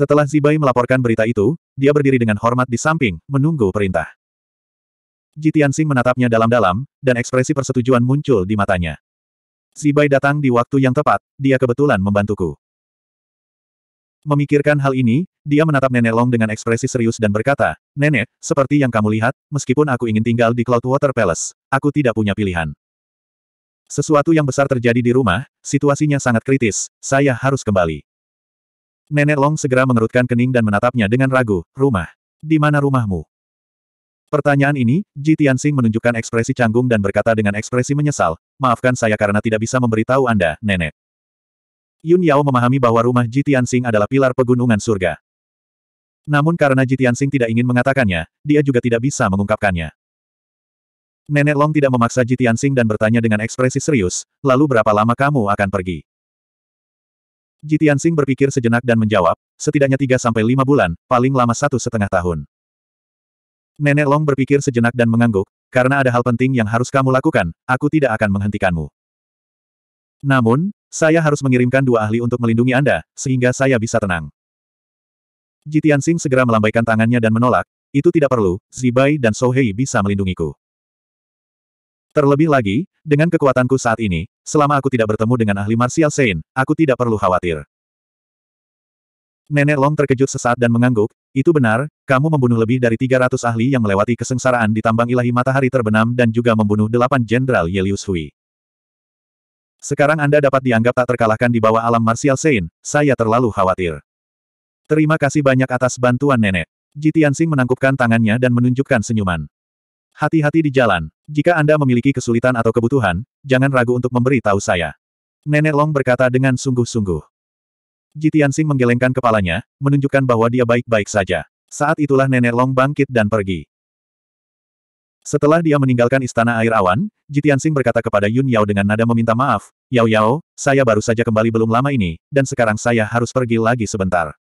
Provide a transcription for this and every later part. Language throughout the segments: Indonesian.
Setelah Zibai melaporkan berita itu, dia berdiri dengan hormat di samping, menunggu perintah. Jitiansing menatapnya dalam-dalam, dan ekspresi persetujuan muncul di matanya. Zibai datang di waktu yang tepat, dia kebetulan membantuku. Memikirkan hal ini, dia menatap Nenek Long dengan ekspresi serius dan berkata, Nenek, seperti yang kamu lihat, meskipun aku ingin tinggal di Cloudwater Palace, aku tidak punya pilihan. Sesuatu yang besar terjadi di rumah, situasinya sangat kritis, saya harus kembali. Nenek Long segera mengerutkan kening dan menatapnya dengan ragu, rumah. Di mana rumahmu? Pertanyaan ini, Ji Tianxing menunjukkan ekspresi canggung dan berkata dengan ekspresi menyesal, maafkan saya karena tidak bisa memberitahu Anda, Nenek. Yun Yao memahami bahwa rumah Ji Tianxing adalah pilar pegunungan surga. Namun karena Ji Tianxing tidak ingin mengatakannya, dia juga tidak bisa mengungkapkannya. Nenek Long tidak memaksa Ji Tianxing dan bertanya dengan ekspresi serius, lalu berapa lama kamu akan pergi? Ji Tianxing berpikir sejenak dan menjawab, setidaknya tiga sampai lima bulan, paling lama satu setengah tahun. Nenek Long berpikir sejenak dan mengangguk, karena ada hal penting yang harus kamu lakukan, aku tidak akan menghentikanmu. Namun, saya harus mengirimkan dua ahli untuk melindungi Anda, sehingga saya bisa tenang. Jitian Sing segera melambaikan tangannya dan menolak, itu tidak perlu, Zibai dan Sohei bisa melindungiku. Terlebih lagi, dengan kekuatanku saat ini, selama aku tidak bertemu dengan ahli martial Sein, aku tidak perlu khawatir. Nenek Long terkejut sesaat dan mengangguk, itu benar, kamu membunuh lebih dari 300 ahli yang melewati kesengsaraan di tambang ilahi matahari terbenam dan juga membunuh delapan Jenderal Yelius Hui. Sekarang Anda dapat dianggap tak terkalahkan di bawah alam martial Sein, saya terlalu khawatir. Terima kasih banyak atas bantuan nenek. Sing menangkupkan tangannya dan menunjukkan senyuman. Hati-hati di jalan. Jika Anda memiliki kesulitan atau kebutuhan, jangan ragu untuk memberi tahu saya. Nenek Long berkata dengan sungguh-sungguh. Jitiansing menggelengkan kepalanya, menunjukkan bahwa dia baik-baik saja. Saat itulah Nenek Long bangkit dan pergi. Setelah dia meninggalkan istana air awan, Jitiansing berkata kepada Yun Yao dengan nada meminta maaf, Yao Yao, saya baru saja kembali belum lama ini, dan sekarang saya harus pergi lagi sebentar.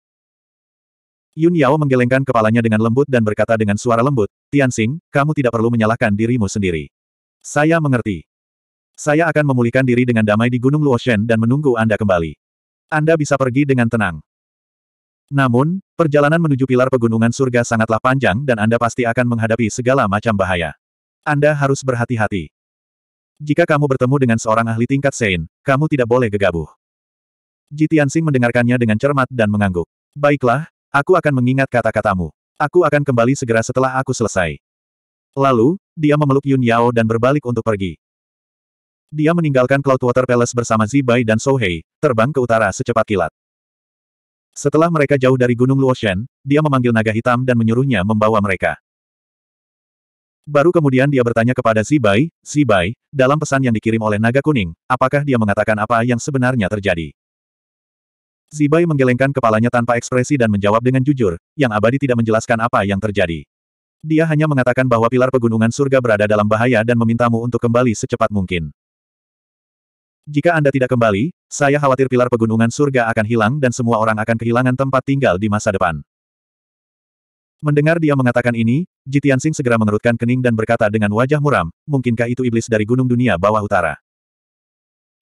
Yun Yao menggelengkan kepalanya dengan lembut dan berkata dengan suara lembut, Tianxing, kamu tidak perlu menyalahkan dirimu sendiri. Saya mengerti. Saya akan memulihkan diri dengan damai di Gunung Luoshen dan menunggu Anda kembali. Anda bisa pergi dengan tenang. Namun, perjalanan menuju pilar pegunungan surga sangatlah panjang dan Anda pasti akan menghadapi segala macam bahaya. Anda harus berhati-hati. Jika kamu bertemu dengan seorang ahli tingkat Sein, kamu tidak boleh gegabah. Tianxing mendengarkannya dengan cermat dan mengangguk. Baiklah, Aku akan mengingat kata-katamu. Aku akan kembali segera setelah aku selesai. Lalu, dia memeluk Yun Yao dan berbalik untuk pergi. Dia meninggalkan Cloudwater Palace bersama Zibai dan Sohei, terbang ke utara secepat kilat. Setelah mereka jauh dari Gunung Luoshen, dia memanggil naga hitam dan menyuruhnya membawa mereka. Baru kemudian dia bertanya kepada Zibai, Zibai, dalam pesan yang dikirim oleh naga kuning, apakah dia mengatakan apa yang sebenarnya terjadi. Zibai menggelengkan kepalanya tanpa ekspresi dan menjawab dengan jujur, yang abadi tidak menjelaskan apa yang terjadi. Dia hanya mengatakan bahwa pilar pegunungan surga berada dalam bahaya dan memintamu untuk kembali secepat mungkin. Jika Anda tidak kembali, saya khawatir pilar pegunungan surga akan hilang dan semua orang akan kehilangan tempat tinggal di masa depan. Mendengar dia mengatakan ini, Jitiansing segera mengerutkan kening dan berkata dengan wajah muram, mungkinkah itu iblis dari gunung dunia bawah utara?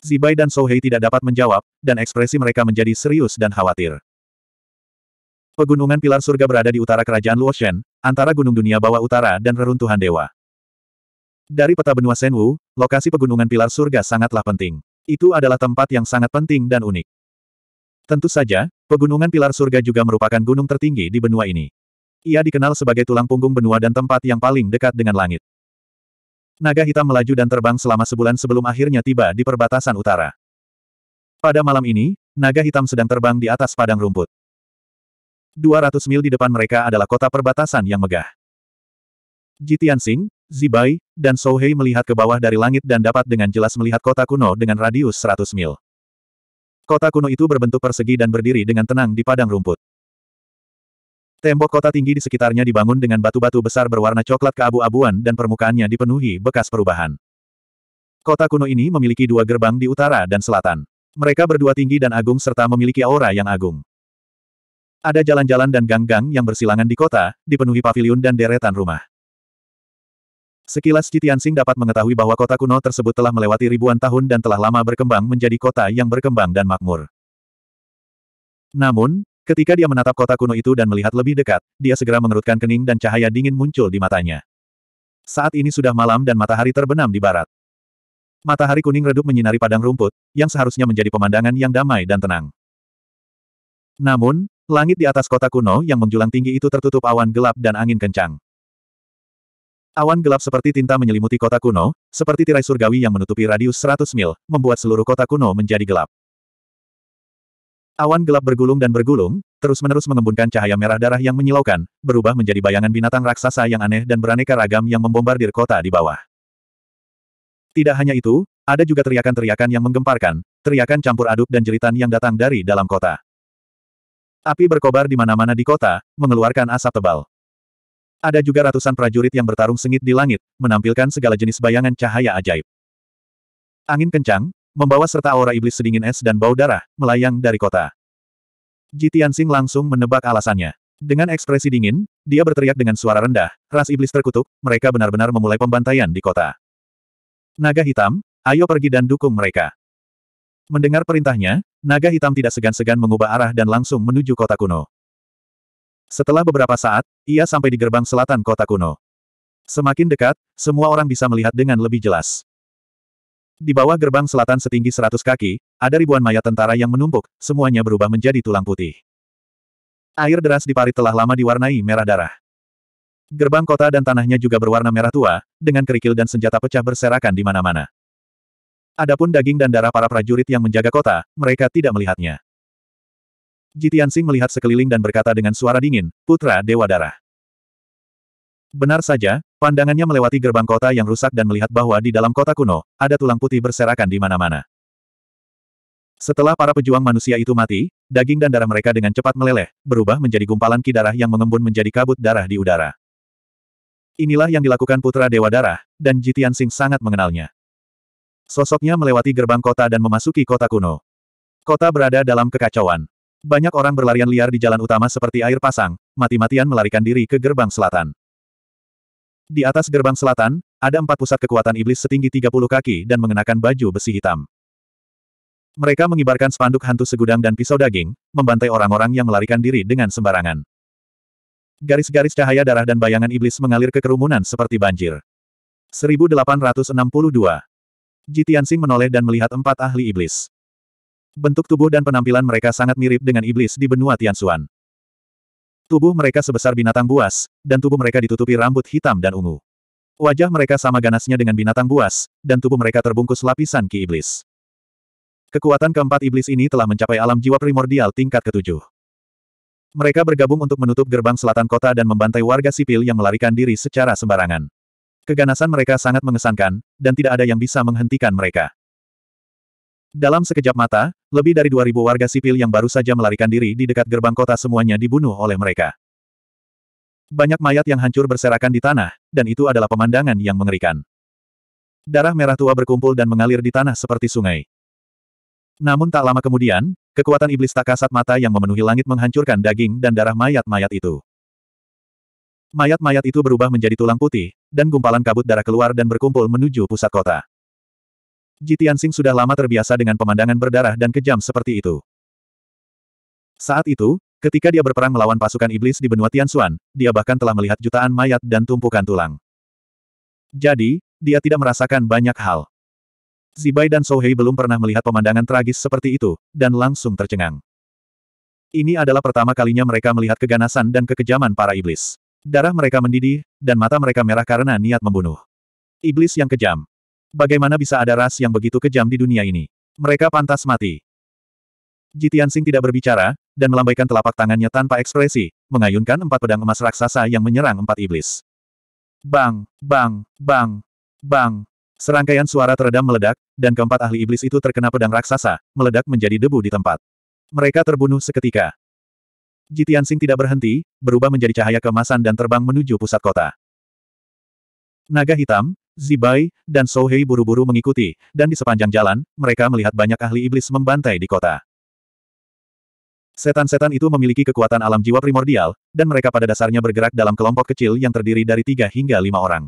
Zibai dan Sohei tidak dapat menjawab, dan ekspresi mereka menjadi serius dan khawatir. Pegunungan Pilar Surga berada di utara kerajaan Luoshen, antara Gunung Dunia Bawah Utara dan Reruntuhan Dewa. Dari peta benua Senwu, lokasi pegunungan Pilar Surga sangatlah penting. Itu adalah tempat yang sangat penting dan unik. Tentu saja, pegunungan Pilar Surga juga merupakan gunung tertinggi di benua ini. Ia dikenal sebagai tulang punggung benua dan tempat yang paling dekat dengan langit. Naga hitam melaju dan terbang selama sebulan sebelum akhirnya tiba di perbatasan utara. Pada malam ini, naga hitam sedang terbang di atas padang rumput. 200 mil di depan mereka adalah kota perbatasan yang megah. Jitian Singh, Zibai, dan Sohei melihat ke bawah dari langit dan dapat dengan jelas melihat kota kuno dengan radius 100 mil. Kota kuno itu berbentuk persegi dan berdiri dengan tenang di padang rumput. Tembok kota tinggi di sekitarnya dibangun dengan batu-batu besar berwarna coklat keabu-abuan dan permukaannya dipenuhi bekas perubahan. Kota kuno ini memiliki dua gerbang di utara dan selatan. Mereka berdua tinggi dan agung serta memiliki aura yang agung. Ada jalan-jalan dan gang-gang yang bersilangan di kota, dipenuhi paviliun dan deretan rumah. Sekilas Citiansing dapat mengetahui bahwa kota kuno tersebut telah melewati ribuan tahun dan telah lama berkembang menjadi kota yang berkembang dan makmur. Namun, Ketika dia menatap kota kuno itu dan melihat lebih dekat, dia segera mengerutkan kening dan cahaya dingin muncul di matanya. Saat ini sudah malam dan matahari terbenam di barat. Matahari kuning redup menyinari padang rumput, yang seharusnya menjadi pemandangan yang damai dan tenang. Namun, langit di atas kota kuno yang menjulang tinggi itu tertutup awan gelap dan angin kencang. Awan gelap seperti tinta menyelimuti kota kuno, seperti tirai surgawi yang menutupi radius 100 mil, membuat seluruh kota kuno menjadi gelap. Awan gelap bergulung dan bergulung, terus-menerus mengembunkan cahaya merah darah yang menyilaukan, berubah menjadi bayangan binatang raksasa yang aneh dan beraneka ragam yang membombardir kota di bawah. Tidak hanya itu, ada juga teriakan-teriakan yang menggemparkan, teriakan campur aduk dan jeritan yang datang dari dalam kota. Api berkobar di mana-mana di kota, mengeluarkan asap tebal. Ada juga ratusan prajurit yang bertarung sengit di langit, menampilkan segala jenis bayangan cahaya ajaib. Angin kencang, membawa serta aura iblis sedingin es dan bau darah, melayang dari kota. Ji Tianxing langsung menebak alasannya. Dengan ekspresi dingin, dia berteriak dengan suara rendah, ras iblis terkutuk, mereka benar-benar memulai pembantaian di kota. Naga hitam, ayo pergi dan dukung mereka. Mendengar perintahnya, naga hitam tidak segan-segan mengubah arah dan langsung menuju kota kuno. Setelah beberapa saat, ia sampai di gerbang selatan kota kuno. Semakin dekat, semua orang bisa melihat dengan lebih jelas. Di bawah gerbang selatan setinggi seratus kaki, ada ribuan mayat tentara yang menumpuk, semuanya berubah menjadi tulang putih. Air deras di parit telah lama diwarnai merah darah. Gerbang kota dan tanahnya juga berwarna merah tua, dengan kerikil dan senjata pecah berserakan di mana-mana. Adapun daging dan darah para prajurit yang menjaga kota, mereka tidak melihatnya. Jitian Sing melihat sekeliling dan berkata dengan suara dingin, Putra Dewa Darah. Benar saja, pandangannya melewati gerbang kota yang rusak dan melihat bahwa di dalam kota kuno, ada tulang putih berserakan di mana-mana. Setelah para pejuang manusia itu mati, daging dan darah mereka dengan cepat meleleh, berubah menjadi gumpalan ki darah yang mengembun menjadi kabut darah di udara. Inilah yang dilakukan putra Dewa Darah, dan Jitian Sing sangat mengenalnya. Sosoknya melewati gerbang kota dan memasuki kota kuno. Kota berada dalam kekacauan. Banyak orang berlarian liar di jalan utama seperti air pasang, mati-matian melarikan diri ke gerbang selatan. Di atas gerbang selatan, ada empat pusat kekuatan iblis setinggi 30 kaki dan mengenakan baju besi hitam. Mereka mengibarkan spanduk hantu segudang dan pisau daging, membantai orang-orang yang melarikan diri dengan sembarangan. Garis-garis cahaya darah dan bayangan iblis mengalir ke kerumunan seperti banjir. 1862. Ji Tianxing menoleh dan melihat empat ahli iblis. Bentuk tubuh dan penampilan mereka sangat mirip dengan iblis di benua Tianxuan. Tubuh mereka sebesar binatang buas, dan tubuh mereka ditutupi rambut hitam dan ungu. Wajah mereka sama ganasnya dengan binatang buas, dan tubuh mereka terbungkus lapisan ki iblis. Kekuatan keempat iblis ini telah mencapai alam jiwa primordial tingkat ketujuh. Mereka bergabung untuk menutup gerbang selatan kota dan membantai warga sipil yang melarikan diri secara sembarangan. Keganasan mereka sangat mengesankan, dan tidak ada yang bisa menghentikan mereka. Dalam sekejap mata, lebih dari 2.000 warga sipil yang baru saja melarikan diri di dekat gerbang kota semuanya dibunuh oleh mereka. Banyak mayat yang hancur berserakan di tanah, dan itu adalah pemandangan yang mengerikan. Darah merah tua berkumpul dan mengalir di tanah seperti sungai. Namun tak lama kemudian, kekuatan iblis tak kasat mata yang memenuhi langit menghancurkan daging dan darah mayat-mayat itu. Mayat-mayat itu berubah menjadi tulang putih, dan gumpalan kabut darah keluar dan berkumpul menuju pusat kota. Ji Tianxing sudah lama terbiasa dengan pemandangan berdarah dan kejam seperti itu. Saat itu, ketika dia berperang melawan pasukan iblis di benua Tianxuan, dia bahkan telah melihat jutaan mayat dan tumpukan tulang. Jadi, dia tidak merasakan banyak hal. Zibai dan Sohei belum pernah melihat pemandangan tragis seperti itu, dan langsung tercengang. Ini adalah pertama kalinya mereka melihat keganasan dan kekejaman para iblis. Darah mereka mendidih, dan mata mereka merah karena niat membunuh. Iblis yang kejam. Bagaimana bisa ada ras yang begitu kejam di dunia ini? Mereka pantas mati. Jitian Sing tidak berbicara, dan melambaikan telapak tangannya tanpa ekspresi, mengayunkan empat pedang emas raksasa yang menyerang empat iblis. Bang, bang, bang, bang. Serangkaian suara teredam meledak, dan keempat ahli iblis itu terkena pedang raksasa, meledak menjadi debu di tempat. Mereka terbunuh seketika. Jitian Sing tidak berhenti, berubah menjadi cahaya kemasan dan terbang menuju pusat kota. Naga hitam, Zibai, dan Sohei buru-buru mengikuti, dan di sepanjang jalan, mereka melihat banyak ahli iblis membantai di kota. Setan-setan itu memiliki kekuatan alam jiwa primordial, dan mereka pada dasarnya bergerak dalam kelompok kecil yang terdiri dari tiga hingga lima orang.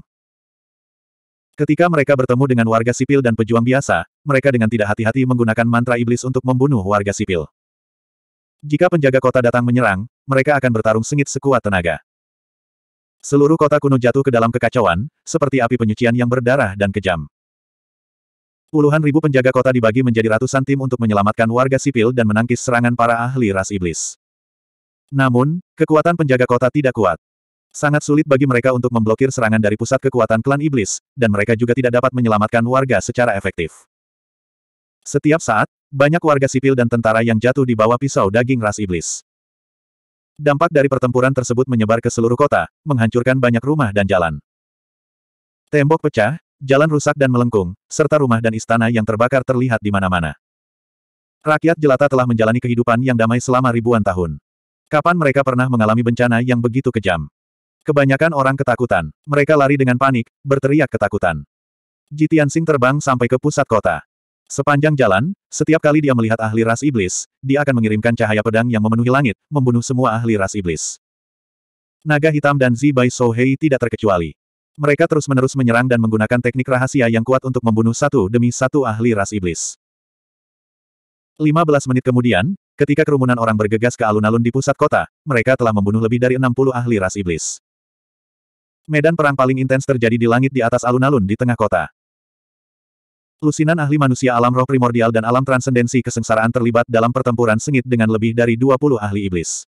Ketika mereka bertemu dengan warga sipil dan pejuang biasa, mereka dengan tidak hati-hati menggunakan mantra iblis untuk membunuh warga sipil. Jika penjaga kota datang menyerang, mereka akan bertarung sengit sekuat tenaga. Seluruh kota kuno jatuh ke dalam kekacauan, seperti api penyucian yang berdarah dan kejam. Puluhan ribu penjaga kota dibagi menjadi ratusan tim untuk menyelamatkan warga sipil dan menangkis serangan para ahli ras iblis. Namun, kekuatan penjaga kota tidak kuat. Sangat sulit bagi mereka untuk memblokir serangan dari pusat kekuatan klan iblis, dan mereka juga tidak dapat menyelamatkan warga secara efektif. Setiap saat, banyak warga sipil dan tentara yang jatuh di bawah pisau daging ras iblis. Dampak dari pertempuran tersebut menyebar ke seluruh kota, menghancurkan banyak rumah dan jalan. Tembok pecah, jalan rusak dan melengkung, serta rumah dan istana yang terbakar terlihat di mana-mana. Rakyat jelata telah menjalani kehidupan yang damai selama ribuan tahun. Kapan mereka pernah mengalami bencana yang begitu kejam? Kebanyakan orang ketakutan. Mereka lari dengan panik, berteriak ketakutan. Jitian Sing terbang sampai ke pusat kota. Sepanjang jalan, setiap kali dia melihat ahli ras iblis, dia akan mengirimkan cahaya pedang yang memenuhi langit, membunuh semua ahli ras iblis. Naga hitam dan Zibai Sohei tidak terkecuali. Mereka terus-menerus menyerang dan menggunakan teknik rahasia yang kuat untuk membunuh satu demi satu ahli ras iblis. 15 menit kemudian, ketika kerumunan orang bergegas ke alun-alun di pusat kota, mereka telah membunuh lebih dari 60 ahli ras iblis. Medan perang paling intens terjadi di langit di atas alun-alun di tengah kota. Lusinan ahli manusia alam roh primordial dan alam transendensi kesengsaraan terlibat dalam pertempuran sengit dengan lebih dari 20 ahli iblis.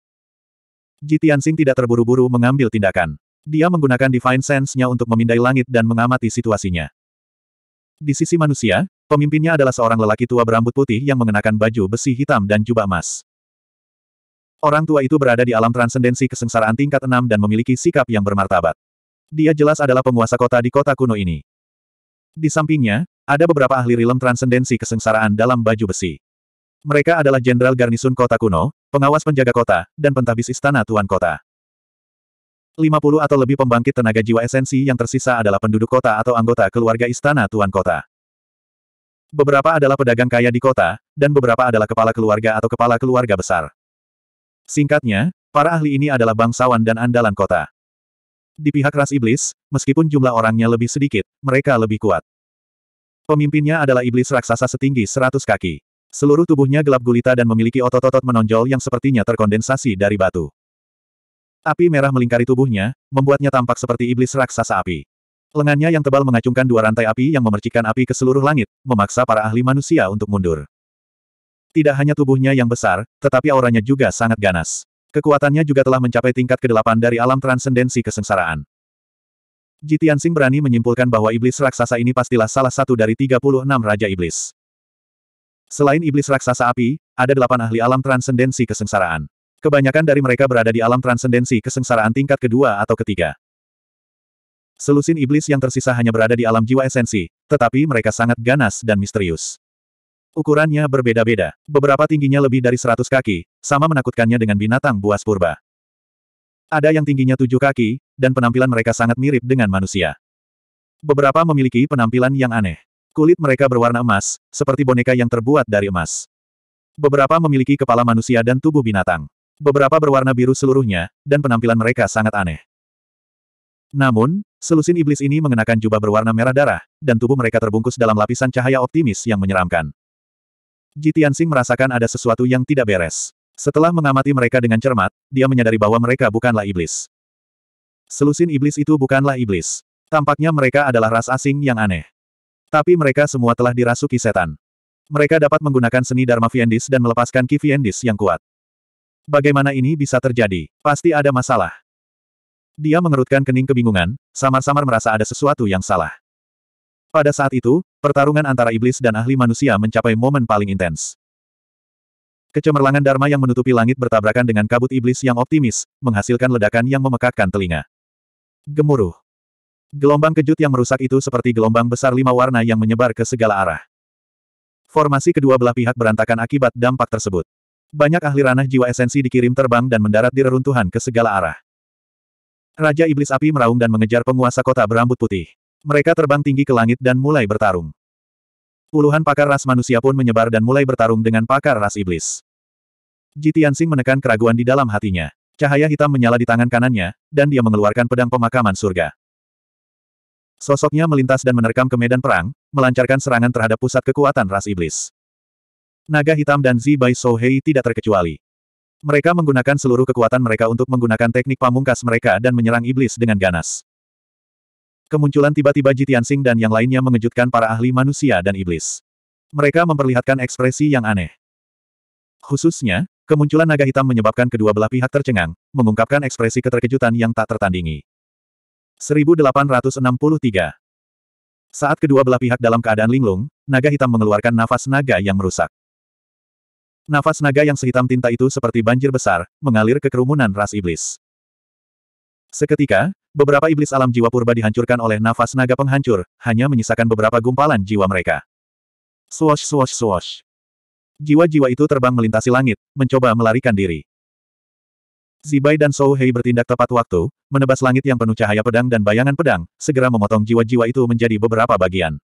Jitiansing tidak terburu-buru mengambil tindakan. Dia menggunakan Divine Sense-nya untuk memindai langit dan mengamati situasinya. Di sisi manusia, pemimpinnya adalah seorang lelaki tua berambut putih yang mengenakan baju besi hitam dan jubah emas. Orang tua itu berada di alam transendensi kesengsaraan tingkat 6 dan memiliki sikap yang bermartabat. Dia jelas adalah penguasa kota di kota kuno ini. Di sampingnya, ada beberapa ahli rilem transendensi kesengsaraan dalam baju besi. Mereka adalah Jenderal Garnisun Kota Kuno, pengawas penjaga kota, dan pentabis istana Tuan Kota. 50 atau lebih pembangkit tenaga jiwa esensi yang tersisa adalah penduduk kota atau anggota keluarga istana Tuan Kota. Beberapa adalah pedagang kaya di kota, dan beberapa adalah kepala keluarga atau kepala keluarga besar. Singkatnya, para ahli ini adalah bangsawan dan andalan kota. Di pihak ras iblis, meskipun jumlah orangnya lebih sedikit, mereka lebih kuat. Pemimpinnya adalah iblis raksasa setinggi seratus kaki. Seluruh tubuhnya gelap gulita dan memiliki otot-otot menonjol yang sepertinya terkondensasi dari batu. Api merah melingkari tubuhnya, membuatnya tampak seperti iblis raksasa api. Lengannya yang tebal mengacungkan dua rantai api yang memercikan api ke seluruh langit, memaksa para ahli manusia untuk mundur. Tidak hanya tubuhnya yang besar, tetapi auranya juga sangat ganas. Kekuatannya juga telah mencapai tingkat ke-8 dari alam transendensi kesengsaraan. Jitian sing berani menyimpulkan bahwa iblis raksasa ini pastilah salah satu dari 36 Raja Iblis. Selain iblis raksasa api, ada delapan ahli alam transendensi kesengsaraan. Kebanyakan dari mereka berada di alam transendensi kesengsaraan tingkat kedua atau ketiga. Selusin iblis yang tersisa hanya berada di alam jiwa esensi, tetapi mereka sangat ganas dan misterius. Ukurannya berbeda-beda, beberapa tingginya lebih dari 100 kaki, sama menakutkannya dengan binatang buas purba. Ada yang tingginya tujuh kaki, dan penampilan mereka sangat mirip dengan manusia. Beberapa memiliki penampilan yang aneh. Kulit mereka berwarna emas, seperti boneka yang terbuat dari emas. Beberapa memiliki kepala manusia dan tubuh binatang. Beberapa berwarna biru seluruhnya, dan penampilan mereka sangat aneh. Namun, selusin iblis ini mengenakan jubah berwarna merah darah, dan tubuh mereka terbungkus dalam lapisan cahaya optimis yang menyeramkan. Ji Tianxing merasakan ada sesuatu yang tidak beres. Setelah mengamati mereka dengan cermat, dia menyadari bahwa mereka bukanlah iblis. Selusin iblis itu bukanlah iblis. Tampaknya mereka adalah ras asing yang aneh. Tapi mereka semua telah dirasuki setan. Mereka dapat menggunakan seni Dharma viendis dan melepaskan Ki Viendis yang kuat. Bagaimana ini bisa terjadi? Pasti ada masalah. Dia mengerutkan kening kebingungan, samar-samar merasa ada sesuatu yang salah. Pada saat itu, pertarungan antara iblis dan ahli manusia mencapai momen paling intens. Kecemerlangan Dharma yang menutupi langit bertabrakan dengan kabut iblis yang optimis, menghasilkan ledakan yang memekakkan telinga. Gemuruh. Gelombang kejut yang merusak itu seperti gelombang besar lima warna yang menyebar ke segala arah. Formasi kedua belah pihak berantakan akibat dampak tersebut. Banyak ahli ranah jiwa esensi dikirim terbang dan mendarat di reruntuhan ke segala arah. Raja Iblis Api meraung dan mengejar penguasa kota berambut putih. Mereka terbang tinggi ke langit dan mulai bertarung. Puluhan pakar ras manusia pun menyebar dan mulai bertarung dengan pakar ras iblis. Ji Tianxing menekan keraguan di dalam hatinya. Cahaya hitam menyala di tangan kanannya, dan dia mengeluarkan pedang pemakaman surga. Sosoknya melintas dan menerkam ke medan perang, melancarkan serangan terhadap pusat kekuatan ras iblis. Naga hitam dan Zi Bai Sohei tidak terkecuali. Mereka menggunakan seluruh kekuatan mereka untuk menggunakan teknik pamungkas mereka dan menyerang iblis dengan ganas. Kemunculan tiba-tiba Tianxing dan yang lainnya mengejutkan para ahli manusia dan iblis. Mereka memperlihatkan ekspresi yang aneh. Khususnya, kemunculan naga hitam menyebabkan kedua belah pihak tercengang, mengungkapkan ekspresi keterkejutan yang tak tertandingi. 1863 Saat kedua belah pihak dalam keadaan linglung, naga hitam mengeluarkan nafas naga yang merusak. Nafas naga yang sehitam tinta itu seperti banjir besar, mengalir ke kerumunan ras iblis. Seketika, Beberapa iblis alam jiwa purba dihancurkan oleh nafas naga penghancur, hanya menyisakan beberapa gumpalan jiwa mereka. Swash swash swash. Jiwa-jiwa itu terbang melintasi langit, mencoba melarikan diri. Zibai dan Souhei bertindak tepat waktu, menebas langit yang penuh cahaya pedang dan bayangan pedang, segera memotong jiwa-jiwa itu menjadi beberapa bagian.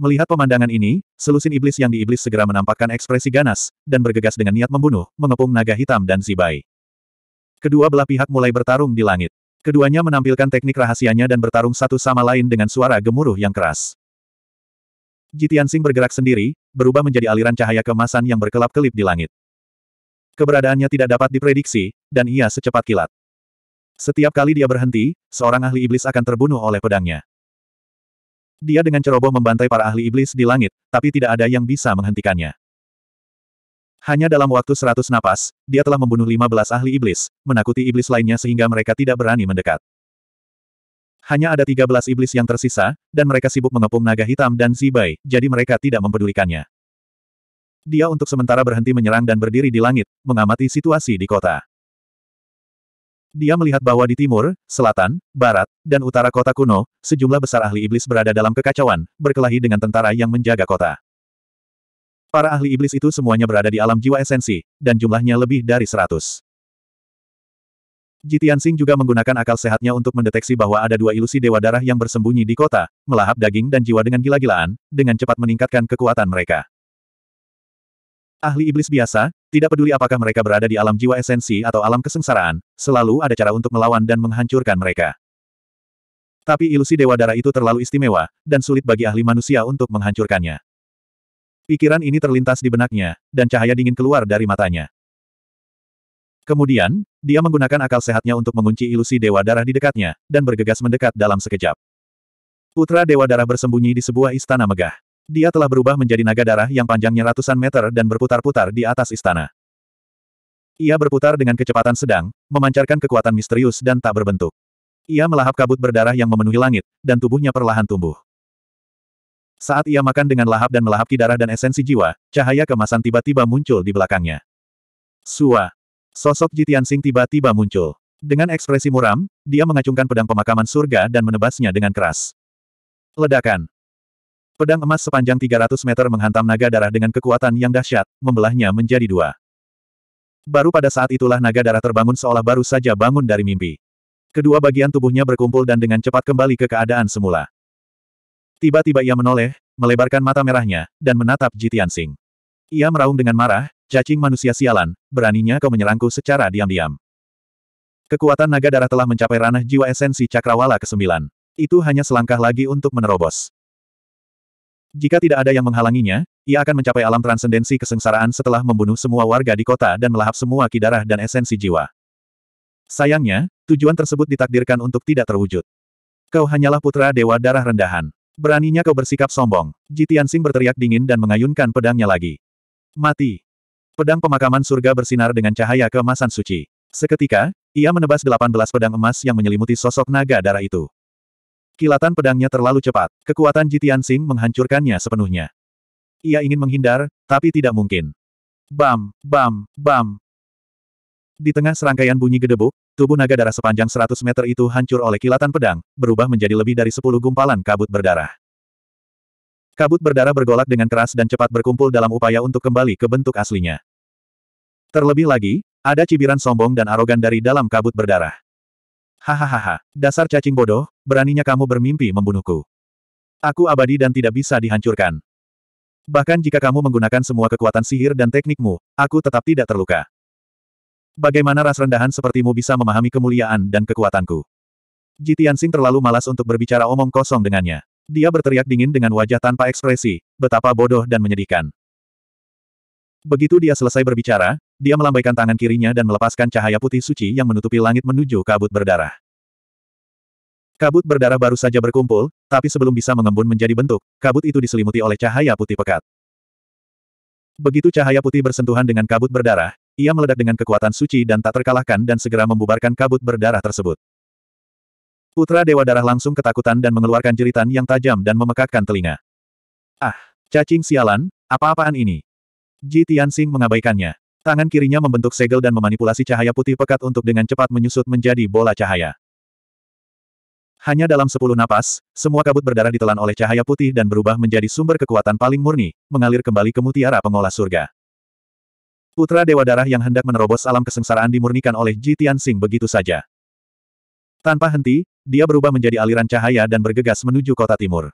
Melihat pemandangan ini, selusin iblis yang diiblis segera menampakkan ekspresi ganas, dan bergegas dengan niat membunuh, mengepung naga hitam dan Zibai. Kedua belah pihak mulai bertarung di langit. Keduanya menampilkan teknik rahasianya dan bertarung satu sama lain dengan suara gemuruh yang keras. Jitian Sing bergerak sendiri, berubah menjadi aliran cahaya kemasan yang berkelap-kelip di langit. Keberadaannya tidak dapat diprediksi, dan ia secepat kilat. Setiap kali dia berhenti, seorang ahli iblis akan terbunuh oleh pedangnya. Dia dengan ceroboh membantai para ahli iblis di langit, tapi tidak ada yang bisa menghentikannya. Hanya dalam waktu seratus napas, dia telah membunuh lima belas ahli iblis, menakuti iblis lainnya sehingga mereka tidak berani mendekat. Hanya ada tiga belas iblis yang tersisa, dan mereka sibuk mengepung naga hitam dan Zibai, jadi mereka tidak mempedulikannya. Dia untuk sementara berhenti menyerang dan berdiri di langit, mengamati situasi di kota. Dia melihat bahwa di timur, selatan, barat, dan utara kota kuno, sejumlah besar ahli iblis berada dalam kekacauan, berkelahi dengan tentara yang menjaga kota. Para ahli iblis itu semuanya berada di alam jiwa esensi, dan jumlahnya lebih dari seratus. Jitian Sing juga menggunakan akal sehatnya untuk mendeteksi bahwa ada dua ilusi dewa darah yang bersembunyi di kota, melahap daging dan jiwa dengan gila-gilaan, dengan cepat meningkatkan kekuatan mereka. Ahli iblis biasa, tidak peduli apakah mereka berada di alam jiwa esensi atau alam kesengsaraan, selalu ada cara untuk melawan dan menghancurkan mereka. Tapi ilusi dewa darah itu terlalu istimewa, dan sulit bagi ahli manusia untuk menghancurkannya. Pikiran ini terlintas di benaknya, dan cahaya dingin keluar dari matanya. Kemudian, dia menggunakan akal sehatnya untuk mengunci ilusi Dewa Darah di dekatnya, dan bergegas mendekat dalam sekejap. Putra Dewa Darah bersembunyi di sebuah istana megah. Dia telah berubah menjadi naga darah yang panjangnya ratusan meter dan berputar-putar di atas istana. Ia berputar dengan kecepatan sedang, memancarkan kekuatan misterius dan tak berbentuk. Ia melahap kabut berdarah yang memenuhi langit, dan tubuhnya perlahan tumbuh. Saat ia makan dengan lahap dan melahap darah dan esensi jiwa, cahaya kemasan tiba-tiba muncul di belakangnya. Sua. Sosok Jitian Sing tiba-tiba muncul. Dengan ekspresi muram, dia mengacungkan pedang pemakaman surga dan menebasnya dengan keras. Ledakan. Pedang emas sepanjang 300 meter menghantam naga darah dengan kekuatan yang dahsyat, membelahnya menjadi dua. Baru pada saat itulah naga darah terbangun seolah baru saja bangun dari mimpi. Kedua bagian tubuhnya berkumpul dan dengan cepat kembali ke keadaan semula. Tiba-tiba ia menoleh, melebarkan mata merahnya, dan menatap Jitian Sing. Ia meraung dengan marah, cacing manusia sialan, beraninya kau menyerangku secara diam-diam. Kekuatan naga darah telah mencapai ranah jiwa esensi cakrawala ke-9. Itu hanya selangkah lagi untuk menerobos. Jika tidak ada yang menghalanginya, ia akan mencapai alam transendensi kesengsaraan setelah membunuh semua warga di kota dan melahap semua kidarah dan esensi jiwa. Sayangnya, tujuan tersebut ditakdirkan untuk tidak terwujud. Kau hanyalah putra dewa darah rendahan. Beraninya kau bersikap sombong. Jitian Sing berteriak dingin dan mengayunkan pedangnya lagi. Mati. Pedang pemakaman surga bersinar dengan cahaya keemasan suci. Seketika, ia menebas 18 pedang emas yang menyelimuti sosok naga darah itu. Kilatan pedangnya terlalu cepat. Kekuatan Jitian Sing menghancurkannya sepenuhnya. Ia ingin menghindar, tapi tidak mungkin. Bam, bam, bam. Di tengah serangkaian bunyi gedebuk, Tubuh naga darah sepanjang 100 meter itu hancur oleh kilatan pedang, berubah menjadi lebih dari 10 gumpalan kabut berdarah. Kabut berdarah bergolak dengan keras dan cepat berkumpul dalam upaya untuk kembali ke bentuk aslinya. Terlebih lagi, ada cibiran sombong dan arogan dari dalam kabut berdarah. Hahaha, dasar cacing bodoh, beraninya kamu bermimpi membunuhku. Aku abadi dan tidak bisa dihancurkan. Bahkan jika kamu menggunakan semua kekuatan sihir dan teknikmu, aku tetap tidak terluka. Bagaimana ras rendahan sepertimu bisa memahami kemuliaan dan kekuatanku? Jitiansing terlalu malas untuk berbicara omong kosong dengannya. Dia berteriak dingin dengan wajah tanpa ekspresi, betapa bodoh dan menyedihkan. Begitu dia selesai berbicara, dia melambaikan tangan kirinya dan melepaskan cahaya putih suci yang menutupi langit menuju kabut berdarah. Kabut berdarah baru saja berkumpul, tapi sebelum bisa mengembun menjadi bentuk, kabut itu diselimuti oleh cahaya putih pekat. Begitu cahaya putih bersentuhan dengan kabut berdarah, ia meledak dengan kekuatan suci dan tak terkalahkan dan segera membubarkan kabut berdarah tersebut. Putra Dewa Darah langsung ketakutan dan mengeluarkan jeritan yang tajam dan memekakkan telinga. Ah, cacing sialan, apa-apaan ini? Ji Tianxing mengabaikannya. Tangan kirinya membentuk segel dan memanipulasi cahaya putih pekat untuk dengan cepat menyusut menjadi bola cahaya. Hanya dalam sepuluh napas, semua kabut berdarah ditelan oleh cahaya putih dan berubah menjadi sumber kekuatan paling murni, mengalir kembali ke mutiara pengolah surga. Putra Dewa Darah yang hendak menerobos alam kesengsaraan dimurnikan oleh Ji Tianxing begitu saja. Tanpa henti, dia berubah menjadi aliran cahaya dan bergegas menuju kota timur.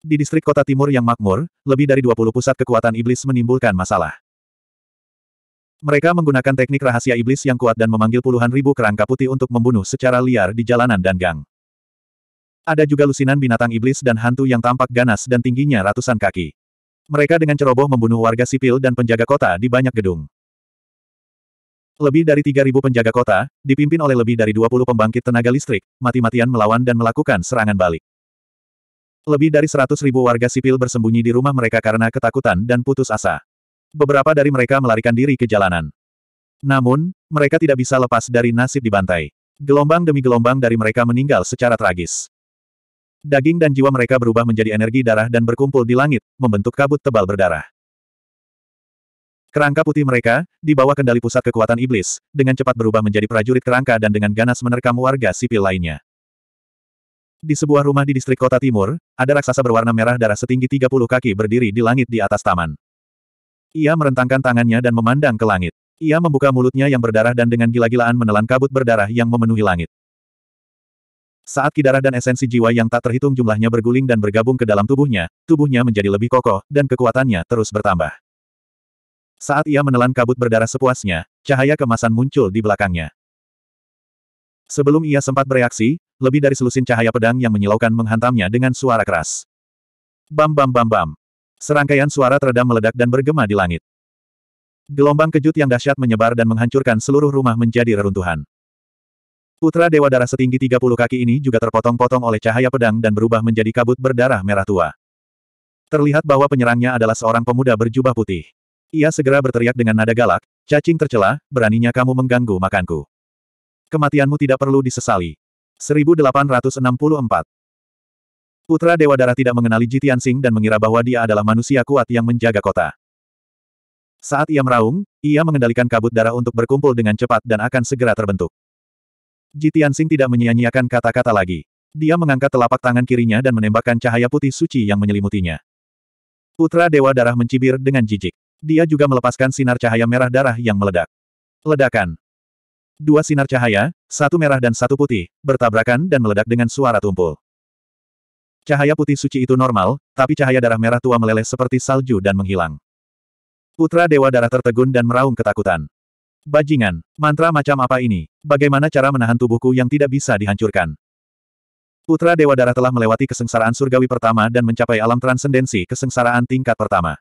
Di distrik kota timur yang makmur, lebih dari 20 pusat kekuatan iblis menimbulkan masalah. Mereka menggunakan teknik rahasia iblis yang kuat dan memanggil puluhan ribu kerangka putih untuk membunuh secara liar di jalanan dan gang. Ada juga lusinan binatang iblis dan hantu yang tampak ganas dan tingginya ratusan kaki. Mereka dengan ceroboh membunuh warga sipil dan penjaga kota di banyak gedung. Lebih dari 3.000 penjaga kota, dipimpin oleh lebih dari 20 pembangkit tenaga listrik, mati-matian melawan dan melakukan serangan balik. Lebih dari 100.000 warga sipil bersembunyi di rumah mereka karena ketakutan dan putus asa. Beberapa dari mereka melarikan diri ke jalanan. Namun, mereka tidak bisa lepas dari nasib dibantai. Gelombang demi gelombang dari mereka meninggal secara tragis daging dan jiwa mereka berubah menjadi energi darah dan berkumpul di langit, membentuk kabut tebal berdarah. Kerangka putih mereka, di bawah kendali pusat kekuatan iblis, dengan cepat berubah menjadi prajurit kerangka dan dengan ganas menerkam warga sipil lainnya. Di sebuah rumah di distrik kota timur, ada raksasa berwarna merah darah setinggi 30 kaki berdiri di langit di atas taman. Ia merentangkan tangannya dan memandang ke langit. Ia membuka mulutnya yang berdarah dan dengan gila-gilaan menelan kabut berdarah yang memenuhi langit. Saat kidara dan esensi jiwa yang tak terhitung jumlahnya berguling dan bergabung ke dalam tubuhnya, tubuhnya menjadi lebih kokoh, dan kekuatannya terus bertambah. Saat ia menelan kabut berdarah sepuasnya, cahaya kemasan muncul di belakangnya. Sebelum ia sempat bereaksi, lebih dari selusin cahaya pedang yang menyilaukan menghantamnya dengan suara keras. Bam bam bam bam. Serangkaian suara teredam meledak dan bergema di langit. Gelombang kejut yang dahsyat menyebar dan menghancurkan seluruh rumah menjadi reruntuhan. Putra Dewa Darah setinggi 30 kaki ini juga terpotong-potong oleh cahaya pedang dan berubah menjadi kabut berdarah merah tua. Terlihat bahwa penyerangnya adalah seorang pemuda berjubah putih. Ia segera berteriak dengan nada galak, cacing tercela, beraninya kamu mengganggu makanku. Kematianmu tidak perlu disesali. 1864 Putra Dewa Darah tidak mengenali Jitian Sing dan mengira bahwa dia adalah manusia kuat yang menjaga kota. Saat ia meraung, ia mengendalikan kabut darah untuk berkumpul dengan cepat dan akan segera terbentuk. Ji Tianxing tidak menyia-nyiakan kata-kata lagi. Dia mengangkat telapak tangan kirinya dan menembakkan cahaya putih suci yang menyelimutinya. Putra Dewa Darah mencibir dengan jijik. Dia juga melepaskan sinar cahaya merah darah yang meledak. Ledakan. Dua sinar cahaya, satu merah dan satu putih, bertabrakan dan meledak dengan suara tumpul. Cahaya putih suci itu normal, tapi cahaya darah merah tua meleleh seperti salju dan menghilang. Putra Dewa Darah tertegun dan meraung ketakutan. Bajingan, mantra macam apa ini? Bagaimana cara menahan tubuhku yang tidak bisa dihancurkan? Putra Dewa Darah telah melewati kesengsaraan surgawi pertama dan mencapai alam transendensi kesengsaraan tingkat pertama.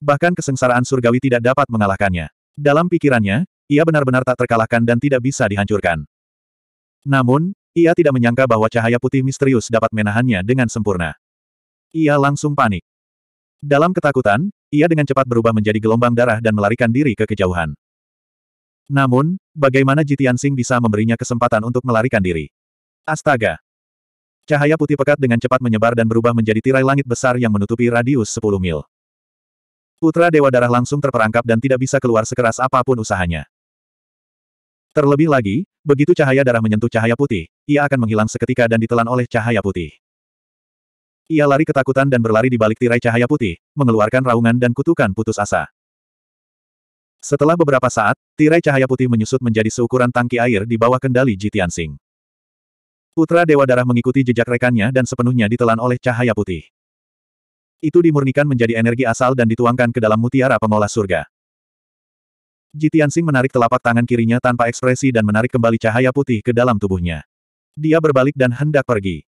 Bahkan kesengsaraan surgawi tidak dapat mengalahkannya. Dalam pikirannya, ia benar-benar tak terkalahkan dan tidak bisa dihancurkan. Namun, ia tidak menyangka bahwa cahaya putih misterius dapat menahannya dengan sempurna. Ia langsung panik. Dalam ketakutan, ia dengan cepat berubah menjadi gelombang darah dan melarikan diri ke kejauhan. Namun, bagaimana Jitian Sing bisa memberinya kesempatan untuk melarikan diri? Astaga! Cahaya putih pekat dengan cepat menyebar dan berubah menjadi tirai langit besar yang menutupi radius 10 mil. Putra Dewa Darah langsung terperangkap dan tidak bisa keluar sekeras apapun usahanya. Terlebih lagi, begitu cahaya darah menyentuh cahaya putih, ia akan menghilang seketika dan ditelan oleh cahaya putih. Ia lari ketakutan dan berlari di balik tirai cahaya putih, mengeluarkan raungan dan kutukan putus asa. Setelah beberapa saat, tirai cahaya putih menyusut menjadi seukuran tangki air di bawah kendali Ji Tianxing. Putra Dewa Darah mengikuti jejak rekannya dan sepenuhnya ditelan oleh cahaya putih. Itu dimurnikan menjadi energi asal dan dituangkan ke dalam mutiara pengolah surga. Ji Tianxing menarik telapak tangan kirinya tanpa ekspresi dan menarik kembali cahaya putih ke dalam tubuhnya. Dia berbalik dan hendak pergi.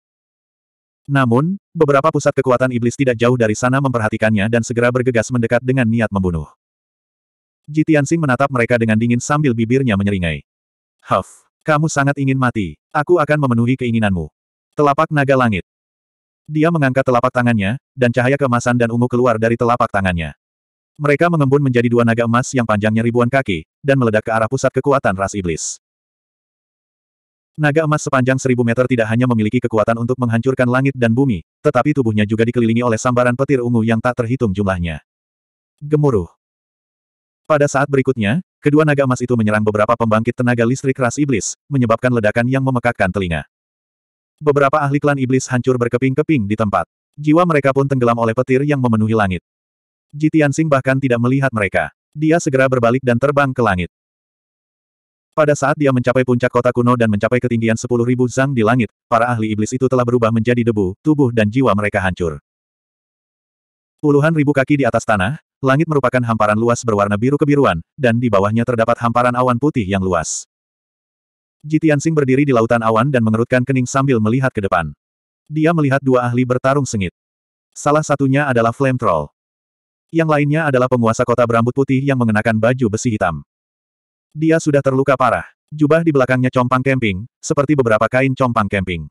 Namun, beberapa pusat kekuatan iblis tidak jauh dari sana memperhatikannya dan segera bergegas mendekat dengan niat membunuh. Ji Tianxing menatap mereka dengan dingin sambil bibirnya menyeringai. Huff, kamu sangat ingin mati. Aku akan memenuhi keinginanmu. Telapak naga langit. Dia mengangkat telapak tangannya, dan cahaya kemasan dan ungu keluar dari telapak tangannya. Mereka mengembun menjadi dua naga emas yang panjangnya ribuan kaki, dan meledak ke arah pusat kekuatan ras iblis. Naga emas sepanjang seribu meter tidak hanya memiliki kekuatan untuk menghancurkan langit dan bumi, tetapi tubuhnya juga dikelilingi oleh sambaran petir ungu yang tak terhitung jumlahnya. Gemuruh. Pada saat berikutnya, kedua naga emas itu menyerang beberapa pembangkit tenaga listrik ras iblis, menyebabkan ledakan yang memekakkan telinga. Beberapa ahli klan iblis hancur berkeping-keping di tempat. Jiwa mereka pun tenggelam oleh petir yang memenuhi langit. Jitian Sing bahkan tidak melihat mereka. Dia segera berbalik dan terbang ke langit. Pada saat dia mencapai puncak kota kuno dan mencapai ketinggian 10.000 zang di langit, para ahli iblis itu telah berubah menjadi debu, tubuh dan jiwa mereka hancur. Puluhan ribu kaki di atas tanah, langit merupakan hamparan luas berwarna biru kebiruan, dan di bawahnya terdapat hamparan awan putih yang luas. Jitiansing berdiri di lautan awan dan mengerutkan kening sambil melihat ke depan. Dia melihat dua ahli bertarung sengit. Salah satunya adalah Flame Troll. Yang lainnya adalah penguasa kota berambut putih yang mengenakan baju besi hitam. Dia sudah terluka parah. Jubah di belakangnya compang kemping, seperti beberapa kain compang kemping.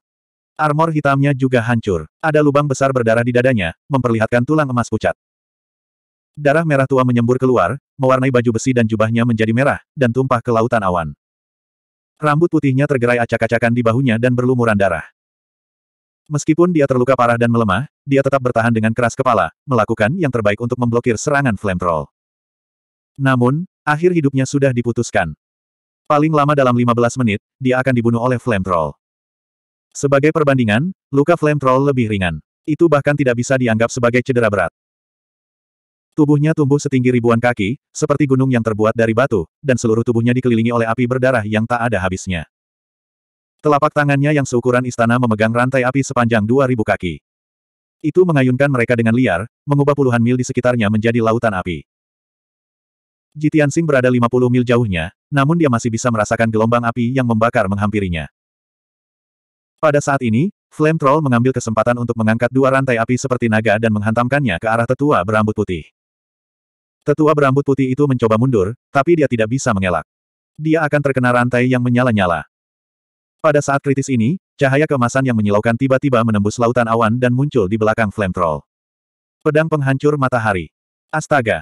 Armor hitamnya juga hancur. Ada lubang besar berdarah di dadanya, memperlihatkan tulang emas pucat. Darah merah tua menyembur keluar, mewarnai baju besi dan jubahnya menjadi merah, dan tumpah ke lautan awan. Rambut putihnya tergerai acak-acakan di bahunya dan berlumuran darah. Meskipun dia terluka parah dan melemah, dia tetap bertahan dengan keras kepala, melakukan yang terbaik untuk memblokir serangan Flame Namun, akhir hidupnya sudah diputuskan. Paling lama dalam 15 menit, dia akan dibunuh oleh Flame Sebagai perbandingan, luka Flame lebih ringan. Itu bahkan tidak bisa dianggap sebagai cedera berat. Tubuhnya tumbuh setinggi ribuan kaki, seperti gunung yang terbuat dari batu, dan seluruh tubuhnya dikelilingi oleh api berdarah yang tak ada habisnya. Telapak tangannya yang seukuran istana memegang rantai api sepanjang 2000 kaki. Itu mengayunkan mereka dengan liar, mengubah puluhan mil di sekitarnya menjadi lautan api. Jitiansing berada 50 mil jauhnya, namun dia masih bisa merasakan gelombang api yang membakar menghampirinya. Pada saat ini, Flame Troll mengambil kesempatan untuk mengangkat dua rantai api seperti naga dan menghantamkannya ke arah tetua berambut putih. Tetua berambut putih itu mencoba mundur, tapi dia tidak bisa mengelak. Dia akan terkena rantai yang menyala-nyala. Pada saat kritis ini, cahaya kemasan yang menyilaukan tiba-tiba menembus lautan awan dan muncul di belakang Flame Troll. Pedang penghancur matahari. Astaga!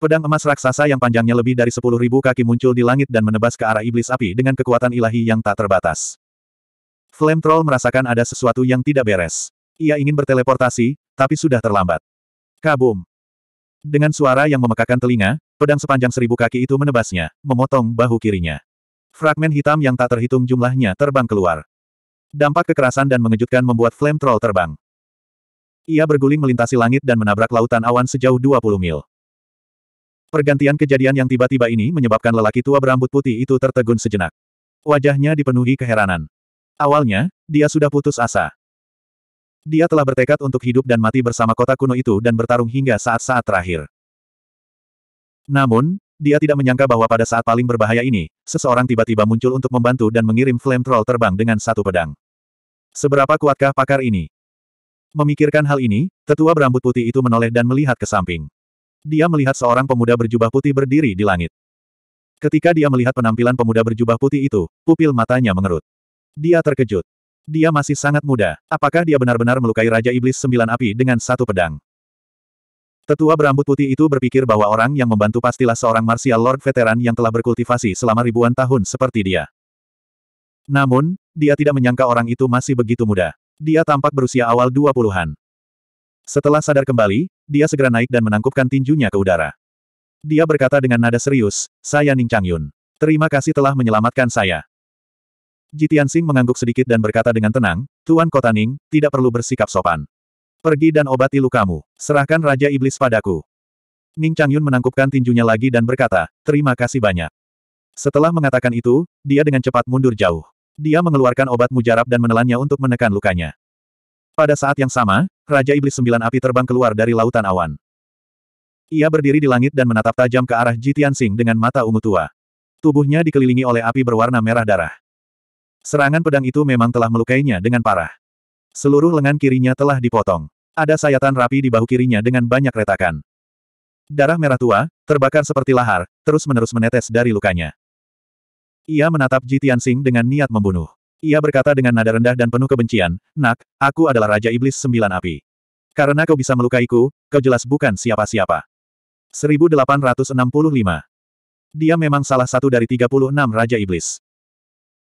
Pedang emas raksasa yang panjangnya lebih dari 10.000 kaki muncul di langit dan menebas ke arah iblis api dengan kekuatan ilahi yang tak terbatas. Flame Troll merasakan ada sesuatu yang tidak beres. Ia ingin berteleportasi, tapi sudah terlambat. Kabum! Dengan suara yang memekakan telinga, pedang sepanjang seribu kaki itu menebasnya, memotong bahu kirinya. Fragmen hitam yang tak terhitung jumlahnya terbang keluar. Dampak kekerasan dan mengejutkan membuat Flame Troll terbang. Ia berguling melintasi langit dan menabrak lautan awan sejauh 20 mil. Pergantian kejadian yang tiba-tiba ini menyebabkan lelaki tua berambut putih itu tertegun sejenak. Wajahnya dipenuhi keheranan. Awalnya, dia sudah putus asa. Dia telah bertekad untuk hidup dan mati bersama kota kuno itu dan bertarung hingga saat-saat terakhir. Namun, dia tidak menyangka bahwa pada saat paling berbahaya ini, seseorang tiba-tiba muncul untuk membantu dan mengirim Flame Troll terbang dengan satu pedang. Seberapa kuatkah pakar ini? Memikirkan hal ini, tetua berambut putih itu menoleh dan melihat ke samping. Dia melihat seorang pemuda berjubah putih berdiri di langit. Ketika dia melihat penampilan pemuda berjubah putih itu, pupil matanya mengerut. Dia terkejut. Dia masih sangat muda. Apakah dia benar-benar melukai Raja Iblis Sembilan Api dengan satu pedang? Tetua berambut putih itu berpikir bahwa orang yang membantu pastilah seorang martial lord veteran yang telah berkultivasi selama ribuan tahun seperti dia. Namun, dia tidak menyangka orang itu masih begitu muda. Dia tampak berusia awal dua puluhan. Setelah sadar kembali, dia segera naik dan menangkupkan tinjunya ke udara. Dia berkata dengan nada serius, saya Ning Changyun. Terima kasih telah menyelamatkan saya. Jitian Sing mengangguk sedikit dan berkata dengan tenang, Tuan Kota Ning, tidak perlu bersikap sopan. Pergi dan obati lukamu. Serahkan Raja Iblis padaku. Ning Changyun menangkupkan tinjunya lagi dan berkata, terima kasih banyak. Setelah mengatakan itu, dia dengan cepat mundur jauh. Dia mengeluarkan obat mujarab dan menelannya untuk menekan lukanya. Pada saat yang sama, Raja Iblis Sembilan Api terbang keluar dari lautan awan. Ia berdiri di langit dan menatap tajam ke arah Jitian Sing dengan mata ungu tua. Tubuhnya dikelilingi oleh api berwarna merah darah. Serangan pedang itu memang telah melukainya dengan parah. Seluruh lengan kirinya telah dipotong. Ada sayatan rapi di bahu kirinya dengan banyak retakan. Darah merah tua, terbakar seperti lahar, terus-menerus menetes dari lukanya. Ia menatap Jitian Tianxing dengan niat membunuh. Ia berkata dengan nada rendah dan penuh kebencian, Nak, aku adalah Raja Iblis Sembilan Api. Karena kau bisa melukaiku, kau jelas bukan siapa-siapa. 1865. Dia memang salah satu dari 36 Raja Iblis.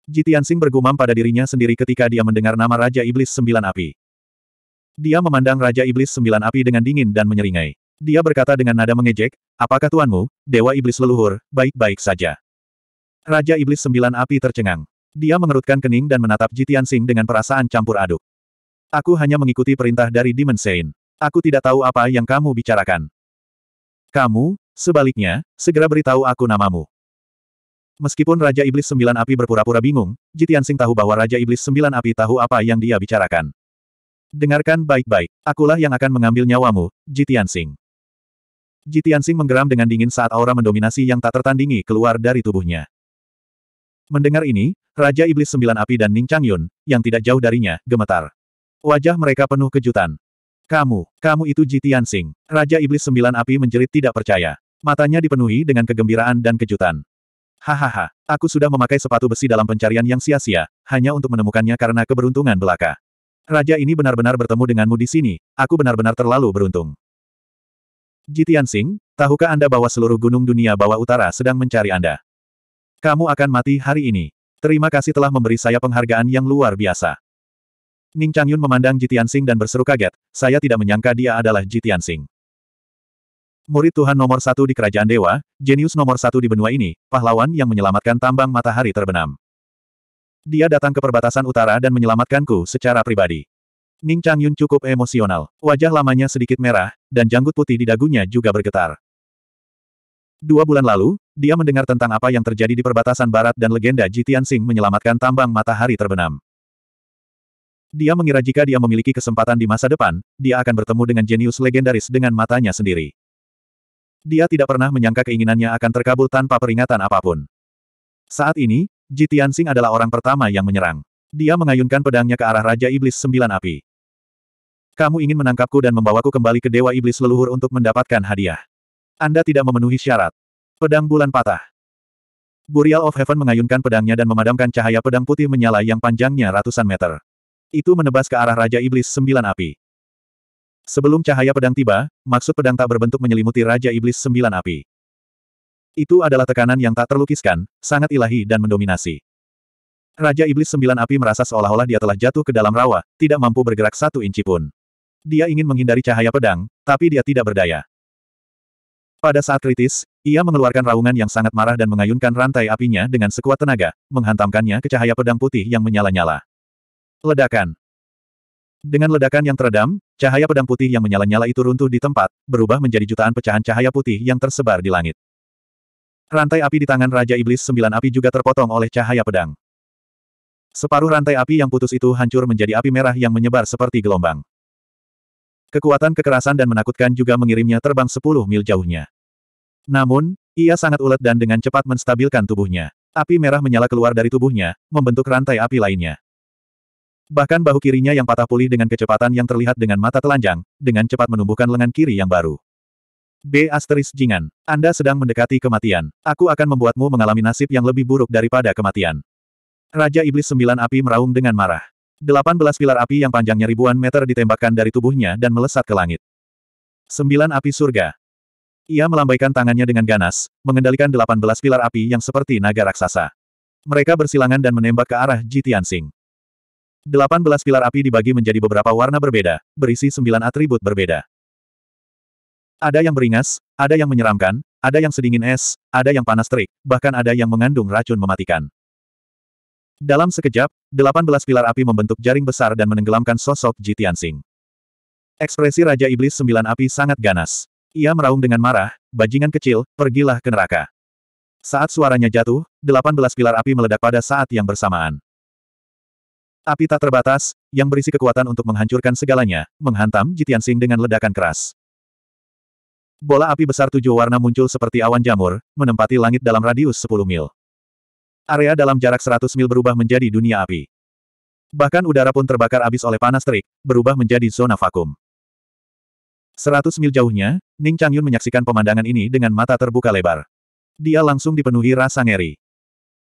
Jitian Sing bergumam pada dirinya sendiri ketika dia mendengar nama Raja Iblis Sembilan Api. Dia memandang Raja Iblis Sembilan Api dengan dingin dan menyeringai. Dia berkata dengan nada mengejek, apakah tuanmu, Dewa Iblis Leluhur, baik-baik saja. Raja Iblis Sembilan Api tercengang. Dia mengerutkan kening dan menatap Jitian Sing dengan perasaan campur aduk. Aku hanya mengikuti perintah dari Demon Sein. Aku tidak tahu apa yang kamu bicarakan. Kamu, sebaliknya, segera beritahu aku namamu. Meskipun Raja Iblis Sembilan Api berpura-pura bingung, Jitiansing tahu bahwa Raja Iblis Sembilan Api tahu apa yang dia bicarakan. Dengarkan baik-baik, akulah yang akan mengambil nyawamu, Jitiansing. Jitiansing menggeram dengan dingin saat aura mendominasi yang tak tertandingi keluar dari tubuhnya. Mendengar ini, Raja Iblis Sembilan Api dan Ning Changyun, yang tidak jauh darinya, gemetar. Wajah mereka penuh kejutan. Kamu, kamu itu Jitiansing. Raja Iblis Sembilan Api menjerit tidak percaya. Matanya dipenuhi dengan kegembiraan dan kejutan. Hahaha, aku sudah memakai sepatu besi dalam pencarian yang sia-sia, hanya untuk menemukannya karena keberuntungan belaka. Raja ini benar-benar bertemu denganmu di sini, aku benar-benar terlalu beruntung. Jitian Singh, tahukah Anda bahwa seluruh gunung dunia bawah utara sedang mencari Anda? Kamu akan mati hari ini. Terima kasih telah memberi saya penghargaan yang luar biasa. Ning Changyun memandang Jitian Singh dan berseru kaget, saya tidak menyangka dia adalah Jitian Singh. Murid Tuhan nomor satu di kerajaan dewa, jenius nomor satu di benua ini, pahlawan yang menyelamatkan tambang matahari terbenam. Dia datang ke perbatasan utara dan menyelamatkanku secara pribadi. Ning Chang Yun cukup emosional. Wajah lamanya sedikit merah, dan janggut putih di dagunya juga bergetar. Dua bulan lalu, dia mendengar tentang apa yang terjadi di perbatasan barat dan legenda Ji Tianxing menyelamatkan tambang matahari terbenam. Dia mengira jika dia memiliki kesempatan di masa depan, dia akan bertemu dengan jenius legendaris dengan matanya sendiri. Dia tidak pernah menyangka keinginannya akan terkabul tanpa peringatan apapun. Saat ini, Ji Tianxing adalah orang pertama yang menyerang. Dia mengayunkan pedangnya ke arah Raja Iblis Sembilan Api. Kamu ingin menangkapku dan membawaku kembali ke Dewa Iblis Leluhur untuk mendapatkan hadiah. Anda tidak memenuhi syarat. Pedang bulan patah. Burial of Heaven mengayunkan pedangnya dan memadamkan cahaya pedang putih menyala yang panjangnya ratusan meter. Itu menebas ke arah Raja Iblis Sembilan Api. Sebelum cahaya pedang tiba, maksud pedang tak berbentuk menyelimuti Raja Iblis Sembilan Api. Itu adalah tekanan yang tak terlukiskan, sangat ilahi dan mendominasi. Raja Iblis Sembilan Api merasa seolah-olah dia telah jatuh ke dalam rawa, tidak mampu bergerak satu inci pun. Dia ingin menghindari cahaya pedang, tapi dia tidak berdaya. Pada saat kritis, ia mengeluarkan raungan yang sangat marah dan mengayunkan rantai apinya dengan sekuat tenaga, menghantamkannya ke cahaya pedang putih yang menyala-nyala. Ledakan. Dengan ledakan yang teredam, cahaya pedang putih yang menyala-nyala itu runtuh di tempat, berubah menjadi jutaan pecahan cahaya putih yang tersebar di langit. Rantai api di tangan Raja Iblis Sembilan Api juga terpotong oleh cahaya pedang. Separuh rantai api yang putus itu hancur menjadi api merah yang menyebar seperti gelombang. Kekuatan kekerasan dan menakutkan juga mengirimnya terbang sepuluh mil jauhnya. Namun, ia sangat ulet dan dengan cepat menstabilkan tubuhnya. Api merah menyala keluar dari tubuhnya, membentuk rantai api lainnya. Bahkan bahu kirinya yang patah pulih dengan kecepatan yang terlihat dengan mata telanjang, dengan cepat menumbuhkan lengan kiri yang baru. B. Asteris Jingan. Anda sedang mendekati kematian. Aku akan membuatmu mengalami nasib yang lebih buruk daripada kematian. Raja Iblis Sembilan Api meraung dengan marah. Delapan belas pilar api yang panjangnya ribuan meter ditembakkan dari tubuhnya dan melesat ke langit. Sembilan api surga. Ia melambaikan tangannya dengan ganas, mengendalikan delapan belas pilar api yang seperti naga raksasa. Mereka bersilangan dan menembak ke arah Ji Tianxing. Delapan belas pilar api dibagi menjadi beberapa warna berbeda, berisi sembilan atribut berbeda. Ada yang beringas, ada yang menyeramkan, ada yang sedingin es, ada yang panas terik, bahkan ada yang mengandung racun mematikan. Dalam sekejap, delapan belas pilar api membentuk jaring besar dan menenggelamkan sosok Jitian Tianxing. Ekspresi Raja Iblis Sembilan Api sangat ganas. Ia meraung dengan marah, bajingan kecil, pergilah ke neraka. Saat suaranya jatuh, delapan belas pilar api meledak pada saat yang bersamaan. Api tak terbatas, yang berisi kekuatan untuk menghancurkan segalanya, menghantam Jitian Sing dengan ledakan keras. Bola api besar tujuh warna muncul seperti awan jamur, menempati langit dalam radius 10 mil. Area dalam jarak 100 mil berubah menjadi dunia api. Bahkan udara pun terbakar habis oleh panas terik, berubah menjadi zona vakum. 100 mil jauhnya, Ning Changyun menyaksikan pemandangan ini dengan mata terbuka lebar. Dia langsung dipenuhi rasa ngeri.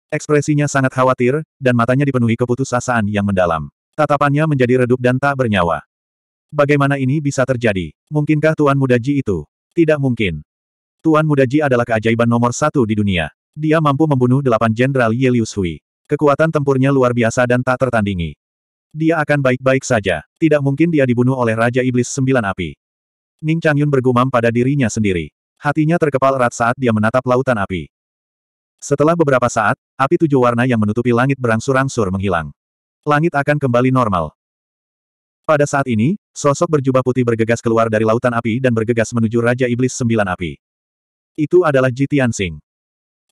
Ekspresinya sangat khawatir, dan matanya dipenuhi keputusasaan yang mendalam. Tatapannya menjadi redup dan tak bernyawa. Bagaimana ini bisa terjadi? Mungkinkah Tuan Muda Ji itu? Tidak mungkin. Tuan Muda Ji adalah keajaiban nomor satu di dunia. Dia mampu membunuh delapan Jenderal Yelius Hui. Kekuatan tempurnya luar biasa dan tak tertandingi. Dia akan baik-baik saja. Tidak mungkin dia dibunuh oleh Raja Iblis Sembilan Api. Ning Changyun bergumam pada dirinya sendiri. Hatinya terkepal erat saat dia menatap lautan api. Setelah beberapa saat, api tujuh warna yang menutupi langit berangsur-angsur menghilang. Langit akan kembali normal. Pada saat ini, sosok berjubah putih bergegas keluar dari lautan api dan bergegas menuju Raja Iblis Sembilan Api. Itu adalah Jitian Tianxing.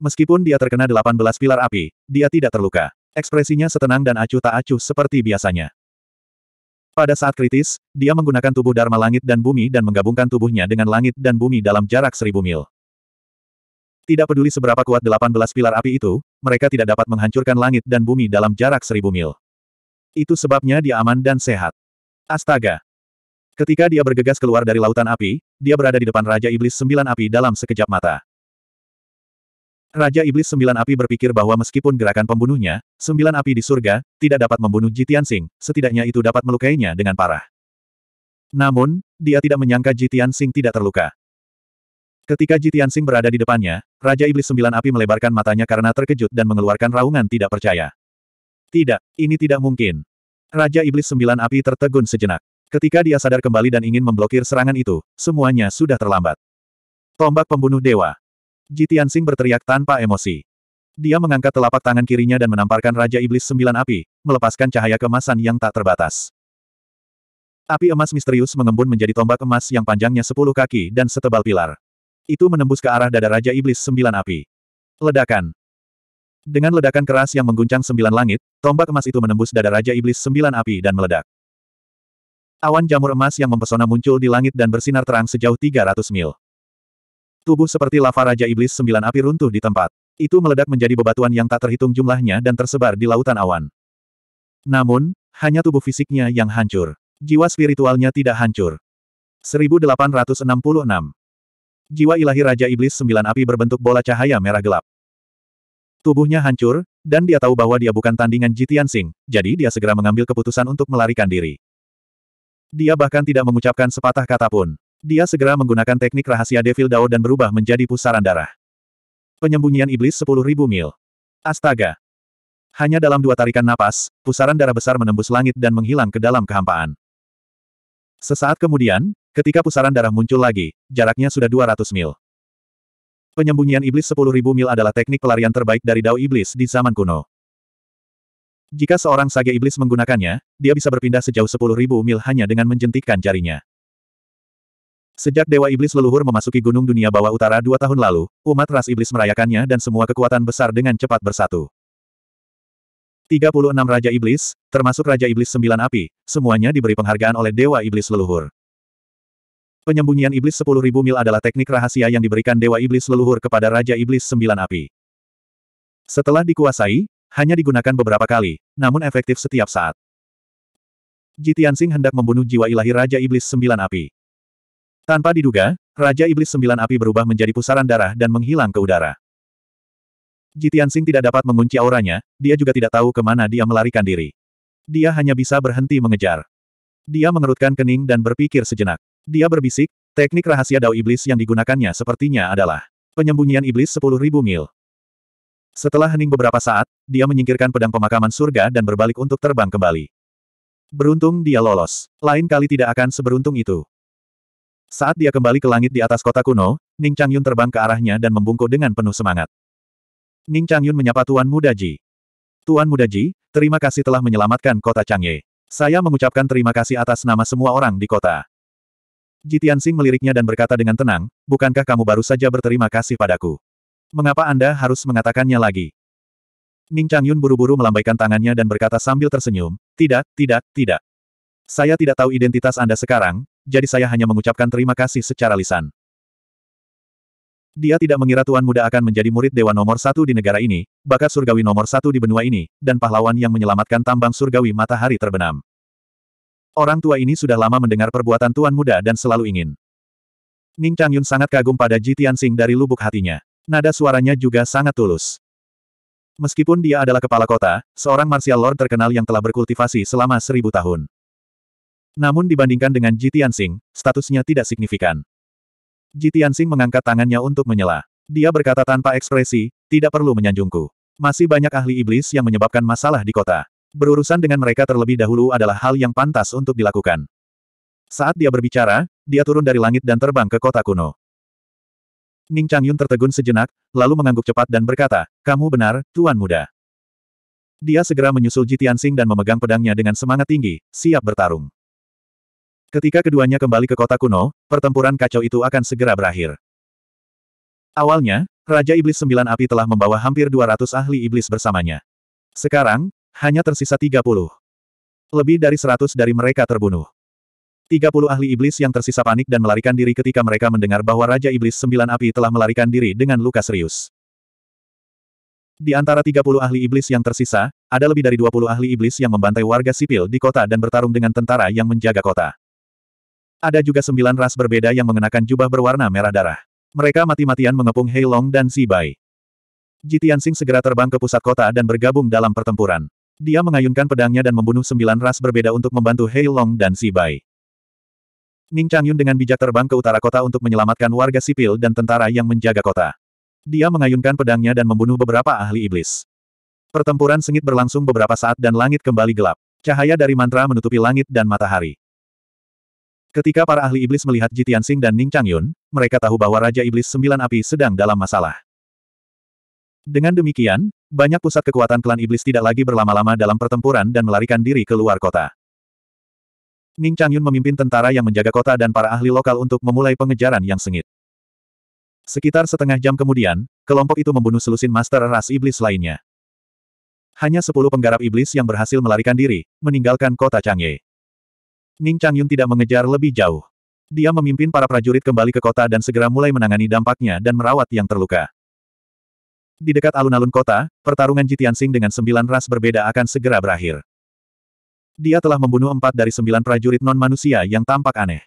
Meskipun dia terkena 18 pilar api, dia tidak terluka. Ekspresinya setenang dan acuh tak acuh seperti biasanya. Pada saat kritis, dia menggunakan tubuh Dharma langit dan bumi dan menggabungkan tubuhnya dengan langit dan bumi dalam jarak seribu mil. Tidak peduli seberapa kuat 18 pilar api itu, mereka tidak dapat menghancurkan langit dan bumi dalam jarak seribu mil. Itu sebabnya dia aman dan sehat. Astaga! Ketika dia bergegas keluar dari lautan api, dia berada di depan Raja Iblis Sembilan Api dalam sekejap mata. Raja Iblis Sembilan Api berpikir bahwa meskipun gerakan pembunuhnya, Sembilan Api di surga, tidak dapat membunuh Jitian Sing, setidaknya itu dapat melukainya dengan parah. Namun, dia tidak menyangka Jitian Sing tidak terluka. Ketika Jitian Sing berada di depannya, Raja Iblis Sembilan Api melebarkan matanya karena terkejut dan mengeluarkan raungan tidak percaya. Tidak, ini tidak mungkin. Raja Iblis Sembilan Api tertegun sejenak. Ketika dia sadar kembali dan ingin memblokir serangan itu, semuanya sudah terlambat. Tombak pembunuh dewa. Jitian Sing berteriak tanpa emosi. Dia mengangkat telapak tangan kirinya dan menamparkan Raja Iblis Sembilan Api, melepaskan cahaya kemasan yang tak terbatas. Api emas misterius mengembun menjadi tombak emas yang panjangnya sepuluh kaki dan setebal pilar. Itu menembus ke arah dada Raja Iblis Sembilan Api. Ledakan. Dengan ledakan keras yang mengguncang sembilan langit, tombak emas itu menembus dada Raja Iblis Sembilan Api dan meledak. Awan jamur emas yang mempesona muncul di langit dan bersinar terang sejauh 300 mil. Tubuh seperti lava Raja Iblis Sembilan Api runtuh di tempat. Itu meledak menjadi bebatuan yang tak terhitung jumlahnya dan tersebar di lautan awan. Namun, hanya tubuh fisiknya yang hancur. Jiwa spiritualnya tidak hancur. 1866 Jiwa ilahi Raja Iblis Sembilan Api berbentuk bola cahaya merah gelap. Tubuhnya hancur, dan dia tahu bahwa dia bukan tandingan Jitian Sing, jadi dia segera mengambil keputusan untuk melarikan diri. Dia bahkan tidak mengucapkan sepatah kata pun. Dia segera menggunakan teknik rahasia Devil Dao dan berubah menjadi pusaran darah. Penyembunyian iblis 10.000 mil. Astaga, hanya dalam dua tarikan napas, pusaran darah besar menembus langit dan menghilang ke dalam kehampaan. Sesaat kemudian, Ketika pusaran darah muncul lagi, jaraknya sudah 200 mil. Penyembunyian iblis 10.000 mil adalah teknik pelarian terbaik dari dao iblis di zaman kuno. Jika seorang sage iblis menggunakannya, dia bisa berpindah sejauh 10.000 mil hanya dengan menjentikkan jarinya. Sejak Dewa Iblis leluhur memasuki Gunung Dunia Bawah Utara dua tahun lalu, umat ras iblis merayakannya dan semua kekuatan besar dengan cepat bersatu. 36 Raja Iblis, termasuk Raja Iblis Sembilan Api, semuanya diberi penghargaan oleh Dewa Iblis leluhur. Penyembunyian iblis 10.000 mil adalah teknik rahasia yang diberikan Dewa Iblis leluhur kepada Raja Iblis Sembilan Api. Setelah dikuasai, hanya digunakan beberapa kali, namun efektif setiap saat. Jitiansing hendak membunuh jiwa ilahi Raja Iblis Sembilan Api. Tanpa diduga, Raja Iblis Sembilan Api berubah menjadi pusaran darah dan menghilang ke udara. Jitiansing tidak dapat mengunci auranya, dia juga tidak tahu kemana dia melarikan diri. Dia hanya bisa berhenti mengejar. Dia mengerutkan kening dan berpikir sejenak. Dia berbisik, teknik rahasia dao iblis yang digunakannya sepertinya adalah penyembunyian iblis 10.000 mil. Setelah hening beberapa saat, dia menyingkirkan pedang pemakaman surga dan berbalik untuk terbang kembali. Beruntung dia lolos. Lain kali tidak akan seberuntung itu. Saat dia kembali ke langit di atas kota kuno, Ning Changyun terbang ke arahnya dan membungkuk dengan penuh semangat. Ning Changyun menyapa Tuan Muda Ji. Tuan Muda Ji, terima kasih telah menyelamatkan kota Changye. Saya mengucapkan terima kasih atas nama semua orang di kota. Jitian Sing meliriknya dan berkata dengan tenang, bukankah kamu baru saja berterima kasih padaku? Mengapa Anda harus mengatakannya lagi? Ning Changyun buru-buru melambaikan tangannya dan berkata sambil tersenyum, tidak, tidak, tidak. Saya tidak tahu identitas Anda sekarang, jadi saya hanya mengucapkan terima kasih secara lisan. Dia tidak mengira Tuan Muda akan menjadi murid dewa nomor satu di negara ini, bakat surgawi nomor satu di benua ini, dan pahlawan yang menyelamatkan tambang surgawi matahari terbenam. Orang tua ini sudah lama mendengar perbuatan tuan muda dan selalu ingin. Ning Changyun sangat kagum pada Ji Tianxing dari lubuk hatinya. Nada suaranya juga sangat tulus. Meskipun dia adalah kepala kota, seorang martial lord terkenal yang telah berkultivasi selama seribu tahun. Namun dibandingkan dengan Ji Tianxing, statusnya tidak signifikan. Ji Tianxing mengangkat tangannya untuk menyela. Dia berkata tanpa ekspresi, tidak perlu menyanjungku. Masih banyak ahli iblis yang menyebabkan masalah di kota. Berurusan dengan mereka terlebih dahulu adalah hal yang pantas untuk dilakukan. Saat dia berbicara, dia turun dari langit dan terbang ke kota kuno. Ning Changyun tertegun sejenak, lalu mengangguk cepat dan berkata, Kamu benar, Tuan Muda. Dia segera menyusul Jitian Sing dan memegang pedangnya dengan semangat tinggi, siap bertarung. Ketika keduanya kembali ke kota kuno, pertempuran kacau itu akan segera berakhir. Awalnya, Raja Iblis Sembilan Api telah membawa hampir 200 ahli iblis bersamanya. Sekarang, hanya tersisa 30. Lebih dari 100 dari mereka terbunuh. 30 ahli iblis yang tersisa panik dan melarikan diri ketika mereka mendengar bahwa Raja Iblis Sembilan Api telah melarikan diri dengan luka serius. Di antara 30 ahli iblis yang tersisa, ada lebih dari 20 ahli iblis yang membantai warga sipil di kota dan bertarung dengan tentara yang menjaga kota. Ada juga sembilan ras berbeda yang mengenakan jubah berwarna merah darah. Mereka mati-matian mengepung Heilong dan Zibai. Jitian Sing segera terbang ke pusat kota dan bergabung dalam pertempuran. Dia mengayunkan pedangnya dan membunuh sembilan ras berbeda untuk membantu Hei Long dan Si Bai. Ning Changyun dengan bijak terbang ke utara kota untuk menyelamatkan warga sipil dan tentara yang menjaga kota. Dia mengayunkan pedangnya dan membunuh beberapa ahli iblis. Pertempuran sengit berlangsung beberapa saat dan langit kembali gelap. Cahaya dari mantra menutupi langit dan matahari. Ketika para ahli iblis melihat Jitian Sing dan Ning Changyun, mereka tahu bahwa Raja Iblis Sembilan Api sedang dalam masalah. Dengan demikian, banyak pusat kekuatan klan iblis tidak lagi berlama-lama dalam pertempuran dan melarikan diri ke luar kota. Ning Changyun memimpin tentara yang menjaga kota dan para ahli lokal untuk memulai pengejaran yang sengit. Sekitar setengah jam kemudian, kelompok itu membunuh selusin master ras iblis lainnya. Hanya sepuluh penggarap iblis yang berhasil melarikan diri, meninggalkan kota Changye. Ning Changyun tidak mengejar lebih jauh. Dia memimpin para prajurit kembali ke kota dan segera mulai menangani dampaknya dan merawat yang terluka. Di dekat alun-alun kota, pertarungan Jitian Sing dengan sembilan ras berbeda akan segera berakhir. Dia telah membunuh empat dari sembilan prajurit non-manusia yang tampak aneh.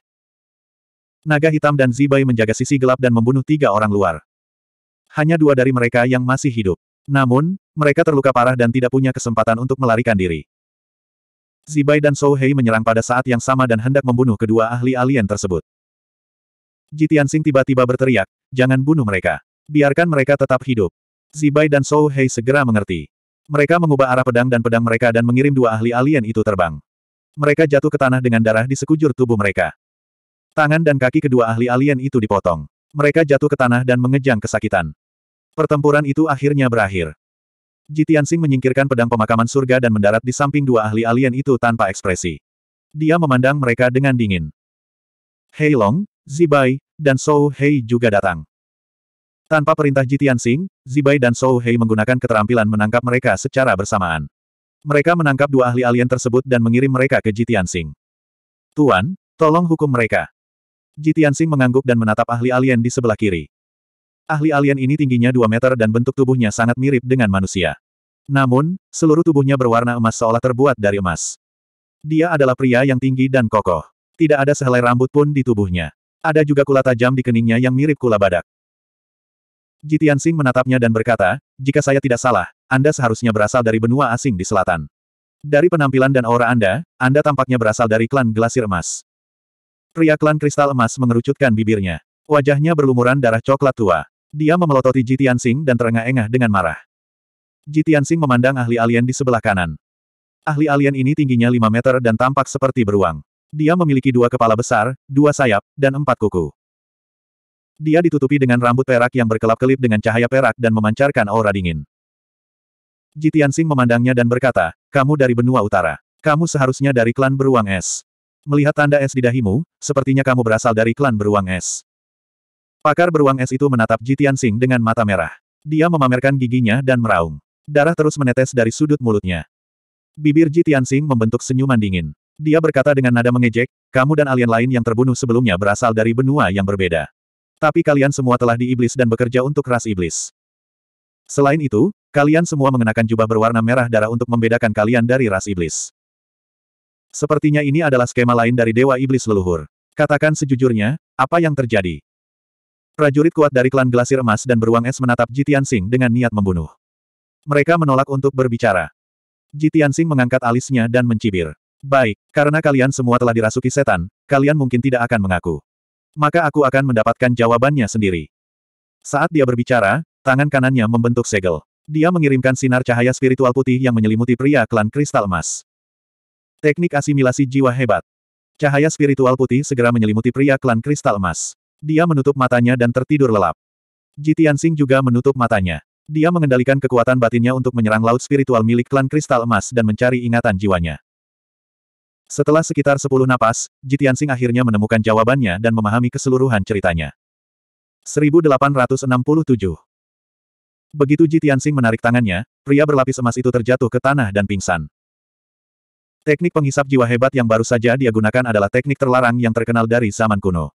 Naga hitam dan Zibai menjaga sisi gelap dan membunuh tiga orang luar. Hanya dua dari mereka yang masih hidup. Namun, mereka terluka parah dan tidak punya kesempatan untuk melarikan diri. Zibai dan Souhei menyerang pada saat yang sama dan hendak membunuh kedua ahli alien tersebut. Jitian Sing tiba-tiba berteriak, jangan bunuh mereka. Biarkan mereka tetap hidup. Zibai dan Sou Hei segera mengerti. Mereka mengubah arah pedang dan pedang mereka dan mengirim dua ahli alien itu terbang. Mereka jatuh ke tanah dengan darah di sekujur tubuh mereka. Tangan dan kaki kedua ahli alien itu dipotong. Mereka jatuh ke tanah dan mengejang kesakitan. Pertempuran itu akhirnya berakhir. Jitiansing menyingkirkan pedang pemakaman surga dan mendarat di samping dua ahli alien itu tanpa ekspresi. Dia memandang mereka dengan dingin. Hei Long, Zibai, dan Sou Hei juga datang. Tanpa perintah Jitian Sing, Zibai dan Sou Hei menggunakan keterampilan menangkap mereka secara bersamaan. Mereka menangkap dua ahli alien tersebut dan mengirim mereka ke Jitian Sing. Tuan, tolong hukum mereka. Jitian Sing mengangguk dan menatap ahli alien di sebelah kiri. Ahli alien ini tingginya 2 meter dan bentuk tubuhnya sangat mirip dengan manusia. Namun, seluruh tubuhnya berwarna emas seolah terbuat dari emas. Dia adalah pria yang tinggi dan kokoh. Tidak ada sehelai rambut pun di tubuhnya. Ada juga kula tajam di keningnya yang mirip kula badak. Jitian Sing menatapnya dan berkata, jika saya tidak salah, Anda seharusnya berasal dari benua asing di selatan. Dari penampilan dan aura Anda, Anda tampaknya berasal dari klan Glasir Emas. Pria klan Kristal Emas mengerucutkan bibirnya. Wajahnya berlumuran darah coklat tua. Dia memelototi Jitian Sing dan terengah-engah dengan marah. Jitian Sing memandang ahli alien di sebelah kanan. Ahli alien ini tingginya 5 meter dan tampak seperti beruang. Dia memiliki dua kepala besar, dua sayap, dan empat kuku. Dia ditutupi dengan rambut perak yang berkelap-kelip dengan cahaya perak dan memancarkan aura dingin. Jitiansing memandangnya dan berkata, kamu dari benua utara. Kamu seharusnya dari klan beruang es. Melihat tanda es di dahimu, sepertinya kamu berasal dari klan beruang es. Pakar beruang es itu menatap Jitiansing dengan mata merah. Dia memamerkan giginya dan meraung. Darah terus menetes dari sudut mulutnya. Bibir Jitiansing membentuk senyuman dingin. Dia berkata dengan nada mengejek, kamu dan alien lain yang terbunuh sebelumnya berasal dari benua yang berbeda. Tapi kalian semua telah di iblis dan bekerja untuk ras iblis. Selain itu, kalian semua mengenakan jubah berwarna merah darah untuk membedakan kalian dari ras iblis. Sepertinya ini adalah skema lain dari Dewa Iblis Leluhur. Katakan sejujurnya, apa yang terjadi? Prajurit kuat dari klan Glasir Emas dan Beruang Es menatap Jitian Sing dengan niat membunuh. Mereka menolak untuk berbicara. Jitian Sing mengangkat alisnya dan mencibir. Baik, karena kalian semua telah dirasuki setan, kalian mungkin tidak akan mengaku. Maka aku akan mendapatkan jawabannya sendiri. Saat dia berbicara, tangan kanannya membentuk segel. Dia mengirimkan sinar cahaya spiritual putih yang menyelimuti pria klan kristal emas. Teknik asimilasi jiwa hebat. Cahaya spiritual putih segera menyelimuti pria klan kristal emas. Dia menutup matanya dan tertidur lelap. Jitian Singh juga menutup matanya. Dia mengendalikan kekuatan batinnya untuk menyerang laut spiritual milik klan kristal emas dan mencari ingatan jiwanya. Setelah sekitar sepuluh napas, Jitian akhirnya menemukan jawabannya dan memahami keseluruhan ceritanya. 1867 Begitu Jitian menarik tangannya, pria berlapis emas itu terjatuh ke tanah dan pingsan. Teknik penghisap jiwa hebat yang baru saja dia gunakan adalah teknik terlarang yang terkenal dari zaman kuno.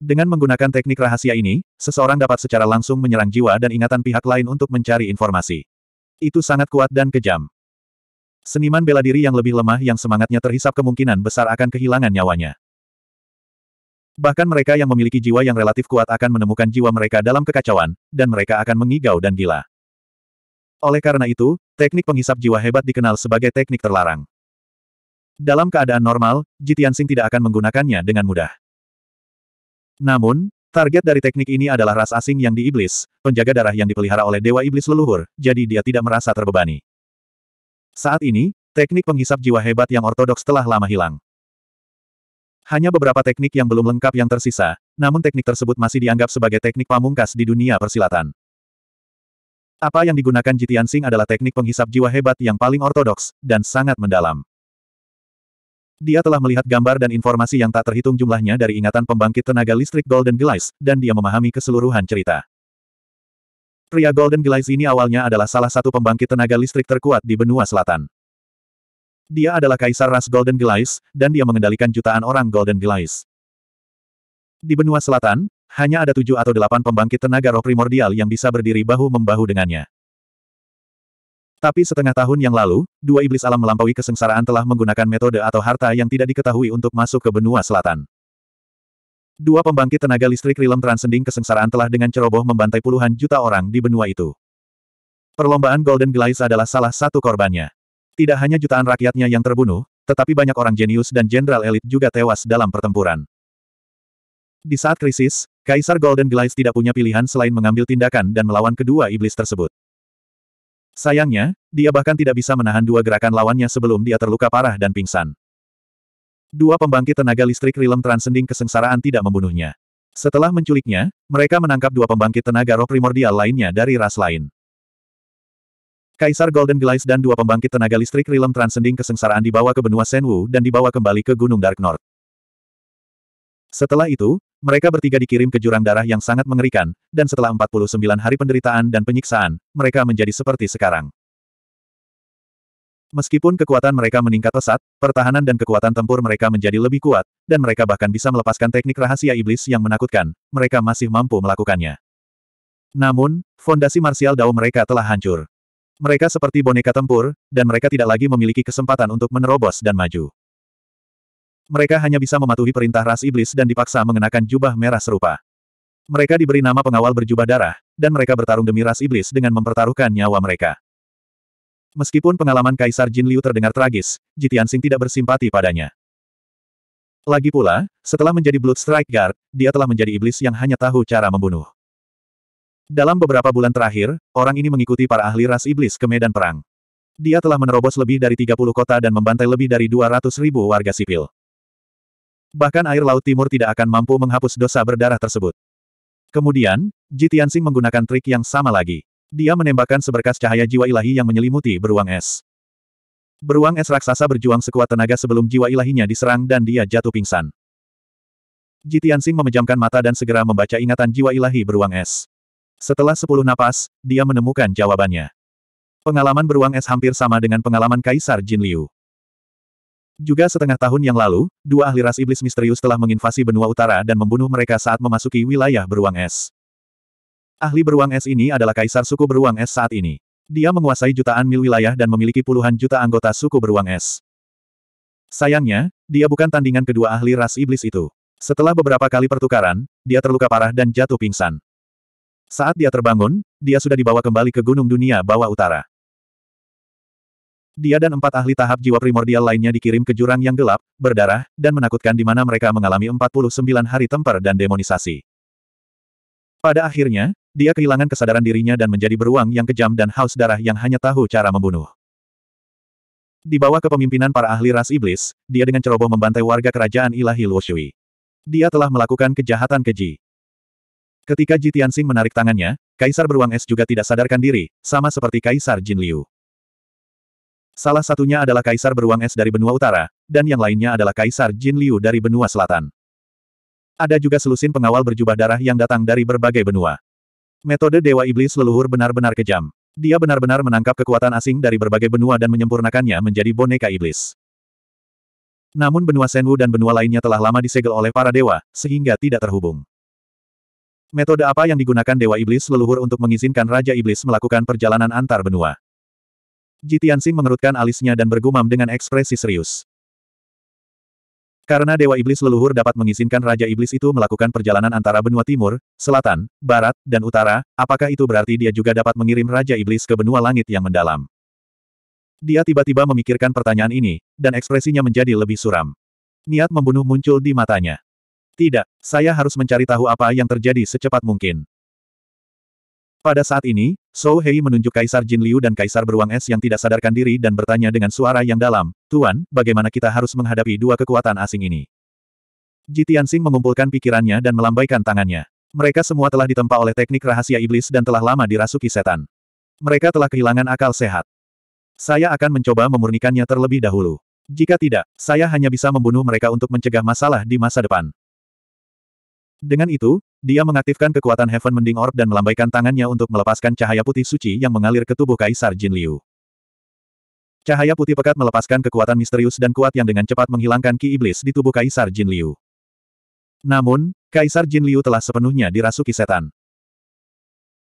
Dengan menggunakan teknik rahasia ini, seseorang dapat secara langsung menyerang jiwa dan ingatan pihak lain untuk mencari informasi. Itu sangat kuat dan kejam. Seniman bela diri yang lebih lemah yang semangatnya terhisap kemungkinan besar akan kehilangan nyawanya. Bahkan mereka yang memiliki jiwa yang relatif kuat akan menemukan jiwa mereka dalam kekacauan, dan mereka akan mengigau dan gila. Oleh karena itu, teknik penghisap jiwa hebat dikenal sebagai teknik terlarang. Dalam keadaan normal, Jitian Jitiansing tidak akan menggunakannya dengan mudah. Namun, target dari teknik ini adalah ras asing yang di iblis, penjaga darah yang dipelihara oleh dewa iblis leluhur, jadi dia tidak merasa terbebani. Saat ini, teknik penghisap jiwa hebat yang ortodoks telah lama hilang. Hanya beberapa teknik yang belum lengkap yang tersisa, namun teknik tersebut masih dianggap sebagai teknik pamungkas di dunia persilatan. Apa yang digunakan Jitian Sing adalah teknik penghisap jiwa hebat yang paling ortodoks, dan sangat mendalam. Dia telah melihat gambar dan informasi yang tak terhitung jumlahnya dari ingatan pembangkit tenaga listrik Golden Glass, dan dia memahami keseluruhan cerita. Pria Golden Glaze ini awalnya adalah salah satu pembangkit tenaga listrik terkuat di benua selatan. Dia adalah kaisar ras Golden Glaze, dan dia mengendalikan jutaan orang Golden Glaze. Di benua selatan, hanya ada tujuh atau delapan pembangkit tenaga roh primordial yang bisa berdiri bahu-membahu dengannya. Tapi setengah tahun yang lalu, dua iblis alam melampaui kesengsaraan telah menggunakan metode atau harta yang tidak diketahui untuk masuk ke benua selatan. Dua pembangkit tenaga listrik rilem transcending kesengsaraan telah dengan ceroboh membantai puluhan juta orang di benua itu. Perlombaan Golden Glaze adalah salah satu korbannya. Tidak hanya jutaan rakyatnya yang terbunuh, tetapi banyak orang jenius dan jenderal elit juga tewas dalam pertempuran. Di saat krisis, Kaisar Golden Glaze tidak punya pilihan selain mengambil tindakan dan melawan kedua iblis tersebut. Sayangnya, dia bahkan tidak bisa menahan dua gerakan lawannya sebelum dia terluka parah dan pingsan. Dua pembangkit tenaga listrik rilem transcending kesengsaraan tidak membunuhnya. Setelah menculiknya, mereka menangkap dua pembangkit tenaga roh primordial lainnya dari ras lain. Kaisar Golden Glaze dan dua pembangkit tenaga listrik rilem transcending kesengsaraan dibawa ke benua Senwu dan dibawa kembali ke Gunung Dark North. Setelah itu, mereka bertiga dikirim ke jurang darah yang sangat mengerikan, dan setelah 49 hari penderitaan dan penyiksaan, mereka menjadi seperti sekarang. Meskipun kekuatan mereka meningkat pesat, pertahanan dan kekuatan tempur mereka menjadi lebih kuat, dan mereka bahkan bisa melepaskan teknik rahasia iblis yang menakutkan, mereka masih mampu melakukannya. Namun, fondasi martial dao mereka telah hancur. Mereka seperti boneka tempur, dan mereka tidak lagi memiliki kesempatan untuk menerobos dan maju. Mereka hanya bisa mematuhi perintah ras iblis dan dipaksa mengenakan jubah merah serupa. Mereka diberi nama pengawal berjubah darah, dan mereka bertarung demi ras iblis dengan mempertaruhkan nyawa mereka. Meskipun pengalaman Kaisar Jin Liu terdengar tragis, Jitiansing tidak bersimpati padanya. Lagi pula, setelah menjadi Blood Strike Guard, dia telah menjadi iblis yang hanya tahu cara membunuh. Dalam beberapa bulan terakhir, orang ini mengikuti para ahli ras iblis ke medan perang. Dia telah menerobos lebih dari 30 kota dan membantai lebih dari 200 ribu warga sipil. Bahkan air laut timur tidak akan mampu menghapus dosa berdarah tersebut. Kemudian, Jitiansing menggunakan trik yang sama lagi. Dia menembakkan seberkas cahaya jiwa ilahi yang menyelimuti beruang es. Beruang es raksasa berjuang sekuat tenaga sebelum jiwa ilahinya diserang dan dia jatuh pingsan. Jitiansing memejamkan mata dan segera membaca ingatan jiwa ilahi beruang es. Setelah sepuluh napas, dia menemukan jawabannya. Pengalaman beruang es hampir sama dengan pengalaman Kaisar Jin Liu. Juga setengah tahun yang lalu, dua ahli ras iblis misterius telah menginvasi benua utara dan membunuh mereka saat memasuki wilayah beruang es. Ahli beruang es ini adalah kaisar suku beruang es saat ini. Dia menguasai jutaan mil wilayah dan memiliki puluhan juta anggota suku beruang es. Sayangnya, dia bukan tandingan kedua ahli ras iblis itu. Setelah beberapa kali pertukaran, dia terluka parah dan jatuh pingsan. Saat dia terbangun, dia sudah dibawa kembali ke Gunung Dunia Bawah Utara. Dia dan empat ahli tahap jiwa primordial lainnya dikirim ke jurang yang gelap, berdarah, dan menakutkan di mana mereka mengalami 49 hari temper dan demonisasi. Pada akhirnya, dia kehilangan kesadaran dirinya dan menjadi beruang yang kejam dan haus darah yang hanya tahu cara membunuh. Di bawah kepemimpinan para ahli ras iblis, dia dengan ceroboh membantai warga kerajaan ilahi Luoshui. Dia telah melakukan kejahatan keji. Ketika Ji Tianxing menarik tangannya, Kaisar Beruang Es juga tidak sadarkan diri, sama seperti Kaisar Jin Liu. Salah satunya adalah Kaisar Beruang Es dari benua utara, dan yang lainnya adalah Kaisar Jin Liu dari benua selatan. Ada juga selusin pengawal berjubah darah yang datang dari berbagai benua. Metode Dewa Iblis Leluhur benar-benar kejam. Dia benar-benar menangkap kekuatan asing dari berbagai benua dan menyempurnakannya menjadi boneka iblis. Namun benua Senwu dan benua lainnya telah lama disegel oleh para dewa, sehingga tidak terhubung. Metode apa yang digunakan Dewa Iblis leluhur untuk mengizinkan Raja Iblis melakukan perjalanan antar benua? Jitiansing mengerutkan alisnya dan bergumam dengan ekspresi serius. Karena Dewa Iblis leluhur dapat mengizinkan Raja Iblis itu melakukan perjalanan antara benua timur, selatan, barat, dan utara, apakah itu berarti dia juga dapat mengirim Raja Iblis ke benua langit yang mendalam? Dia tiba-tiba memikirkan pertanyaan ini, dan ekspresinya menjadi lebih suram. Niat membunuh muncul di matanya. Tidak, saya harus mencari tahu apa yang terjadi secepat mungkin. Pada saat ini, Zhou Hei menunjuk Kaisar Jin Liu dan Kaisar Beruang Es yang tidak sadarkan diri dan bertanya dengan suara yang dalam, Tuan, bagaimana kita harus menghadapi dua kekuatan asing ini? Ji Tianxing mengumpulkan pikirannya dan melambaikan tangannya. Mereka semua telah ditempa oleh teknik rahasia iblis dan telah lama dirasuki setan. Mereka telah kehilangan akal sehat. Saya akan mencoba memurnikannya terlebih dahulu. Jika tidak, saya hanya bisa membunuh mereka untuk mencegah masalah di masa depan. Dengan itu, dia mengaktifkan kekuatan Heaven Mending Orb dan melambaikan tangannya untuk melepaskan cahaya putih suci yang mengalir ke tubuh Kaisar Jin Liu. Cahaya putih pekat melepaskan kekuatan misterius dan kuat yang dengan cepat menghilangkan ki iblis di tubuh Kaisar Jin Liu. Namun, Kaisar Jin Liu telah sepenuhnya dirasuki setan.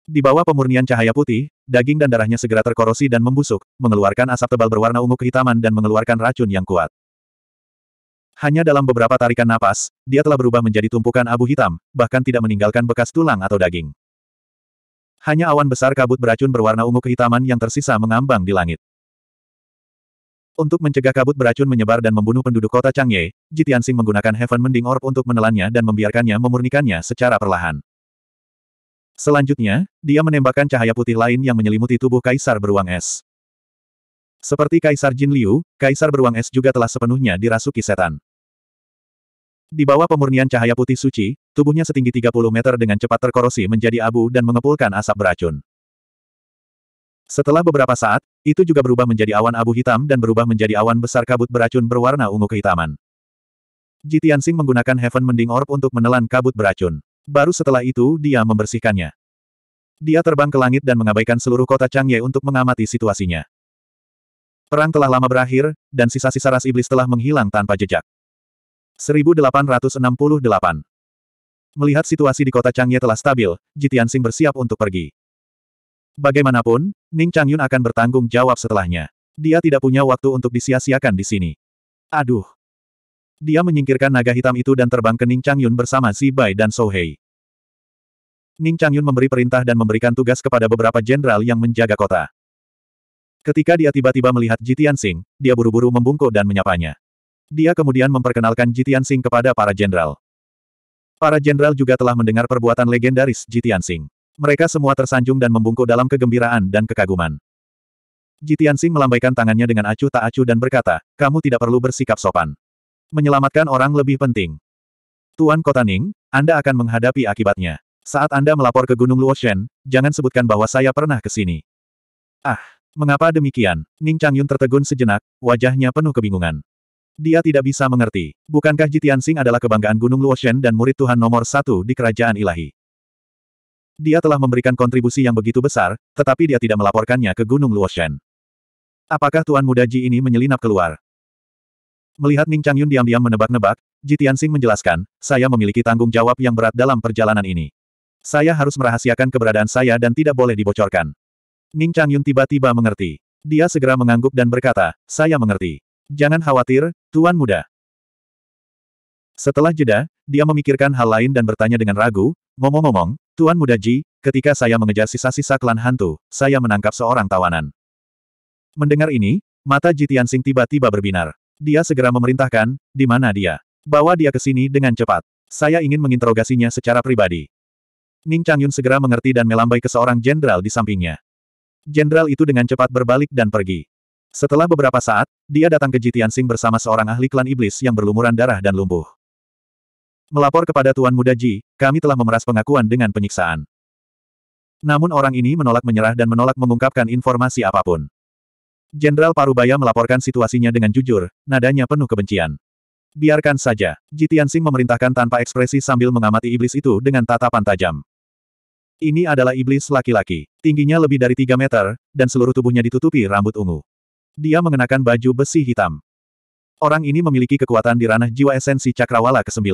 Di bawah pemurnian cahaya putih, daging dan darahnya segera terkorosi dan membusuk, mengeluarkan asap tebal berwarna ungu kehitaman dan mengeluarkan racun yang kuat. Hanya dalam beberapa tarikan napas, dia telah berubah menjadi tumpukan abu hitam, bahkan tidak meninggalkan bekas tulang atau daging. Hanya awan besar kabut beracun berwarna ungu kehitaman yang tersisa mengambang di langit. Untuk mencegah kabut beracun menyebar dan membunuh penduduk kota Changye, Jitiansing menggunakan Heaven Mending Orb untuk menelannya dan membiarkannya memurnikannya secara perlahan. Selanjutnya, dia menembakkan cahaya putih lain yang menyelimuti tubuh Kaisar Beruang Es. Seperti Kaisar Jin Liu, Kaisar Beruang Es juga telah sepenuhnya dirasuki setan. Di bawah pemurnian cahaya putih suci, tubuhnya setinggi 30 meter dengan cepat terkorosi menjadi abu dan mengepulkan asap beracun. Setelah beberapa saat, itu juga berubah menjadi awan abu hitam dan berubah menjadi awan besar kabut beracun berwarna ungu kehitaman. Jitian Sing menggunakan Heaven Mending Orb untuk menelan kabut beracun. Baru setelah itu dia membersihkannya. Dia terbang ke langit dan mengabaikan seluruh kota Changye untuk mengamati situasinya. Perang telah lama berakhir, dan sisa-sisa ras iblis telah menghilang tanpa jejak. 1868. Melihat situasi di kota Changye telah stabil, Jitian Sing bersiap untuk pergi. Bagaimanapun, Ning Changyun akan bertanggung jawab setelahnya. Dia tidak punya waktu untuk disia-siakan di sini. Aduh. Dia menyingkirkan naga hitam itu dan terbang ke Ning Changyun bersama Si Bai dan Sohei. Ning Changyun memberi perintah dan memberikan tugas kepada beberapa jenderal yang menjaga kota. Ketika dia tiba-tiba melihat Jitian Sing, dia buru-buru membungkuk dan menyapanya. Dia kemudian memperkenalkan Jitian Sing kepada para jenderal. Para jenderal juga telah mendengar perbuatan legendaris Jitian Sing. Mereka semua tersanjung dan membungkuk dalam kegembiraan dan kekaguman. Jitian Sing melambaikan tangannya dengan acuh tak acuh dan berkata, kamu tidak perlu bersikap sopan. Menyelamatkan orang lebih penting. Tuan Kota Ning, Anda akan menghadapi akibatnya. Saat Anda melapor ke Gunung Luoshen, jangan sebutkan bahwa saya pernah ke sini. Ah, mengapa demikian? Ning Changyun tertegun sejenak, wajahnya penuh kebingungan. Dia tidak bisa mengerti. Bukankah Jitiansing adalah kebanggaan Gunung Luoshen dan murid Tuhan nomor satu di kerajaan ilahi? Dia telah memberikan kontribusi yang begitu besar, tetapi dia tidak melaporkannya ke Gunung Luoshen. Apakah Tuan Muda Ji ini menyelinap keluar? Melihat Ning Changyun diam-diam menebak-nebak, Jitiansing menjelaskan, saya memiliki tanggung jawab yang berat dalam perjalanan ini. Saya harus merahasiakan keberadaan saya dan tidak boleh dibocorkan. Ning Changyun tiba-tiba mengerti. Dia segera mengangguk dan berkata, saya mengerti. Jangan khawatir, Tuan Muda. Setelah jeda, dia memikirkan hal lain dan bertanya dengan ragu, ngomong-ngomong, Tuan Muda Ji, ketika saya mengejar sisa-sisa klan hantu, saya menangkap seorang tawanan. Mendengar ini, mata Ji Tianxing tiba-tiba berbinar. Dia segera memerintahkan, di mana dia. Bawa dia ke sini dengan cepat. Saya ingin menginterogasinya secara pribadi. Ning Changyun segera mengerti dan melambai ke seorang jenderal di sampingnya. Jenderal itu dengan cepat berbalik dan pergi. Setelah beberapa saat, dia datang ke Jitian Sing bersama seorang ahli klan iblis yang berlumuran darah dan lumpuh. Melapor kepada Tuan Muda Ji, kami telah memeras pengakuan dengan penyiksaan. Namun orang ini menolak menyerah dan menolak mengungkapkan informasi apapun. Jenderal Parubaya melaporkan situasinya dengan jujur, nadanya penuh kebencian. Biarkan saja, Jitian Sing memerintahkan tanpa ekspresi sambil mengamati iblis itu dengan tatapan tajam. Ini adalah iblis laki-laki. Tingginya lebih dari 3 meter, dan seluruh tubuhnya ditutupi rambut ungu dia mengenakan baju besi hitam. Orang ini memiliki kekuatan di ranah jiwa esensi cakrawala ke-9.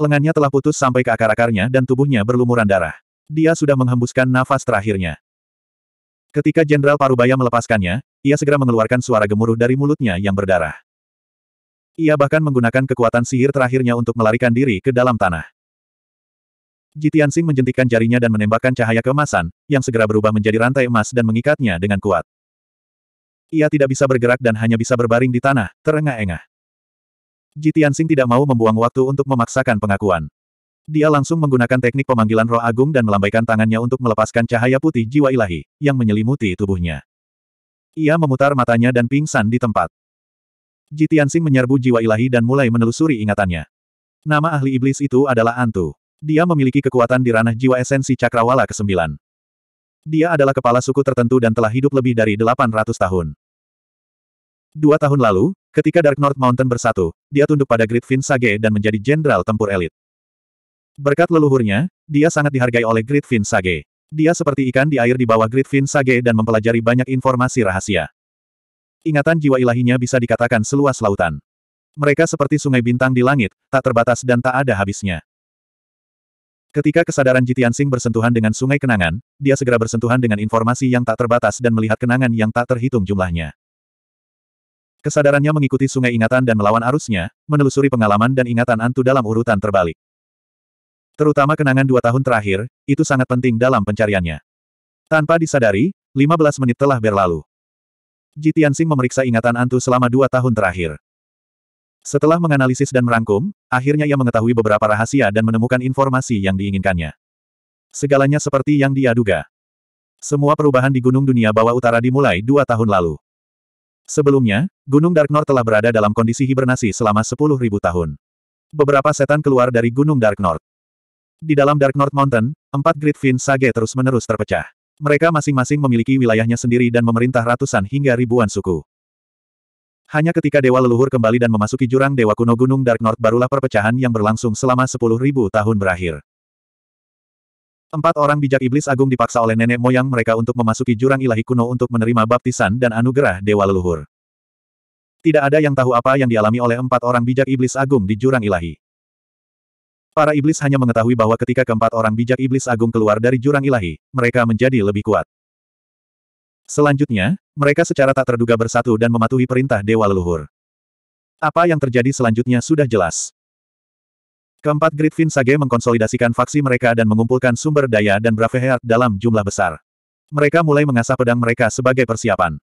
Lengannya telah putus sampai ke akar-akarnya dan tubuhnya berlumuran darah. Dia sudah menghembuskan nafas terakhirnya. Ketika Jenderal Parubaya melepaskannya, ia segera mengeluarkan suara gemuruh dari mulutnya yang berdarah. Ia bahkan menggunakan kekuatan sihir terakhirnya untuk melarikan diri ke dalam tanah. Jitian Sing menjentikkan jarinya dan menembakkan cahaya keemasan, yang segera berubah menjadi rantai emas dan mengikatnya dengan kuat. Ia tidak bisa bergerak dan hanya bisa berbaring di tanah, terengah-engah. Ji tidak mau membuang waktu untuk memaksakan pengakuan. Dia langsung menggunakan teknik pemanggilan roh agung dan melambaikan tangannya untuk melepaskan cahaya putih jiwa ilahi, yang menyelimuti tubuhnya. Ia memutar matanya dan pingsan di tempat. Ji menyerbu jiwa ilahi dan mulai menelusuri ingatannya. Nama ahli iblis itu adalah Antu. Dia memiliki kekuatan di ranah jiwa esensi cakrawala ke-9. Dia adalah kepala suku tertentu dan telah hidup lebih dari 800 tahun. Dua tahun lalu, ketika Dark North Mountain bersatu, dia tunduk pada Great Fin Sage dan menjadi jenderal tempur elit. Berkat leluhurnya, dia sangat dihargai oleh Great Fin Sage. Dia seperti ikan di air di bawah Great Fin Sage dan mempelajari banyak informasi rahasia. Ingatan jiwa ilahinya bisa dikatakan seluas lautan. Mereka seperti sungai bintang di langit, tak terbatas dan tak ada habisnya. Ketika kesadaran Jitian Jitiansing bersentuhan dengan sungai kenangan, dia segera bersentuhan dengan informasi yang tak terbatas dan melihat kenangan yang tak terhitung jumlahnya. Kesadarannya mengikuti sungai ingatan dan melawan arusnya, menelusuri pengalaman dan ingatan Antu dalam urutan terbalik. Terutama kenangan dua tahun terakhir, itu sangat penting dalam pencariannya. Tanpa disadari, 15 menit telah berlalu. Jitian Jitiansing memeriksa ingatan Antu selama dua tahun terakhir. Setelah menganalisis dan merangkum, akhirnya ia mengetahui beberapa rahasia dan menemukan informasi yang diinginkannya. Segalanya seperti yang dia duga. Semua perubahan di Gunung Dunia Bawah Utara dimulai dua tahun lalu. Sebelumnya, Gunung Dark Darknor telah berada dalam kondisi hibernasi selama sepuluh ribu tahun. Beberapa setan keluar dari Gunung Dark Darknor. Di dalam Dark Darknor Mountain, empat Great Fin Sage terus-menerus terpecah. Mereka masing-masing memiliki wilayahnya sendiri dan memerintah ratusan hingga ribuan suku. Hanya ketika Dewa Leluhur kembali dan memasuki jurang Dewa Kuno Gunung Dark North barulah perpecahan yang berlangsung selama sepuluh ribu tahun berakhir. Empat orang bijak iblis agung dipaksa oleh nenek moyang mereka untuk memasuki jurang ilahi kuno untuk menerima baptisan dan anugerah Dewa Leluhur. Tidak ada yang tahu apa yang dialami oleh empat orang bijak iblis agung di jurang ilahi. Para iblis hanya mengetahui bahwa ketika keempat orang bijak iblis agung keluar dari jurang ilahi, mereka menjadi lebih kuat. Selanjutnya, mereka secara tak terduga bersatu dan mematuhi perintah Dewa Leluhur. Apa yang terjadi selanjutnya sudah jelas. Keempat Great Sage mengkonsolidasikan faksi mereka dan mengumpulkan sumber daya dan Braveheart dalam jumlah besar. Mereka mulai mengasah pedang mereka sebagai persiapan.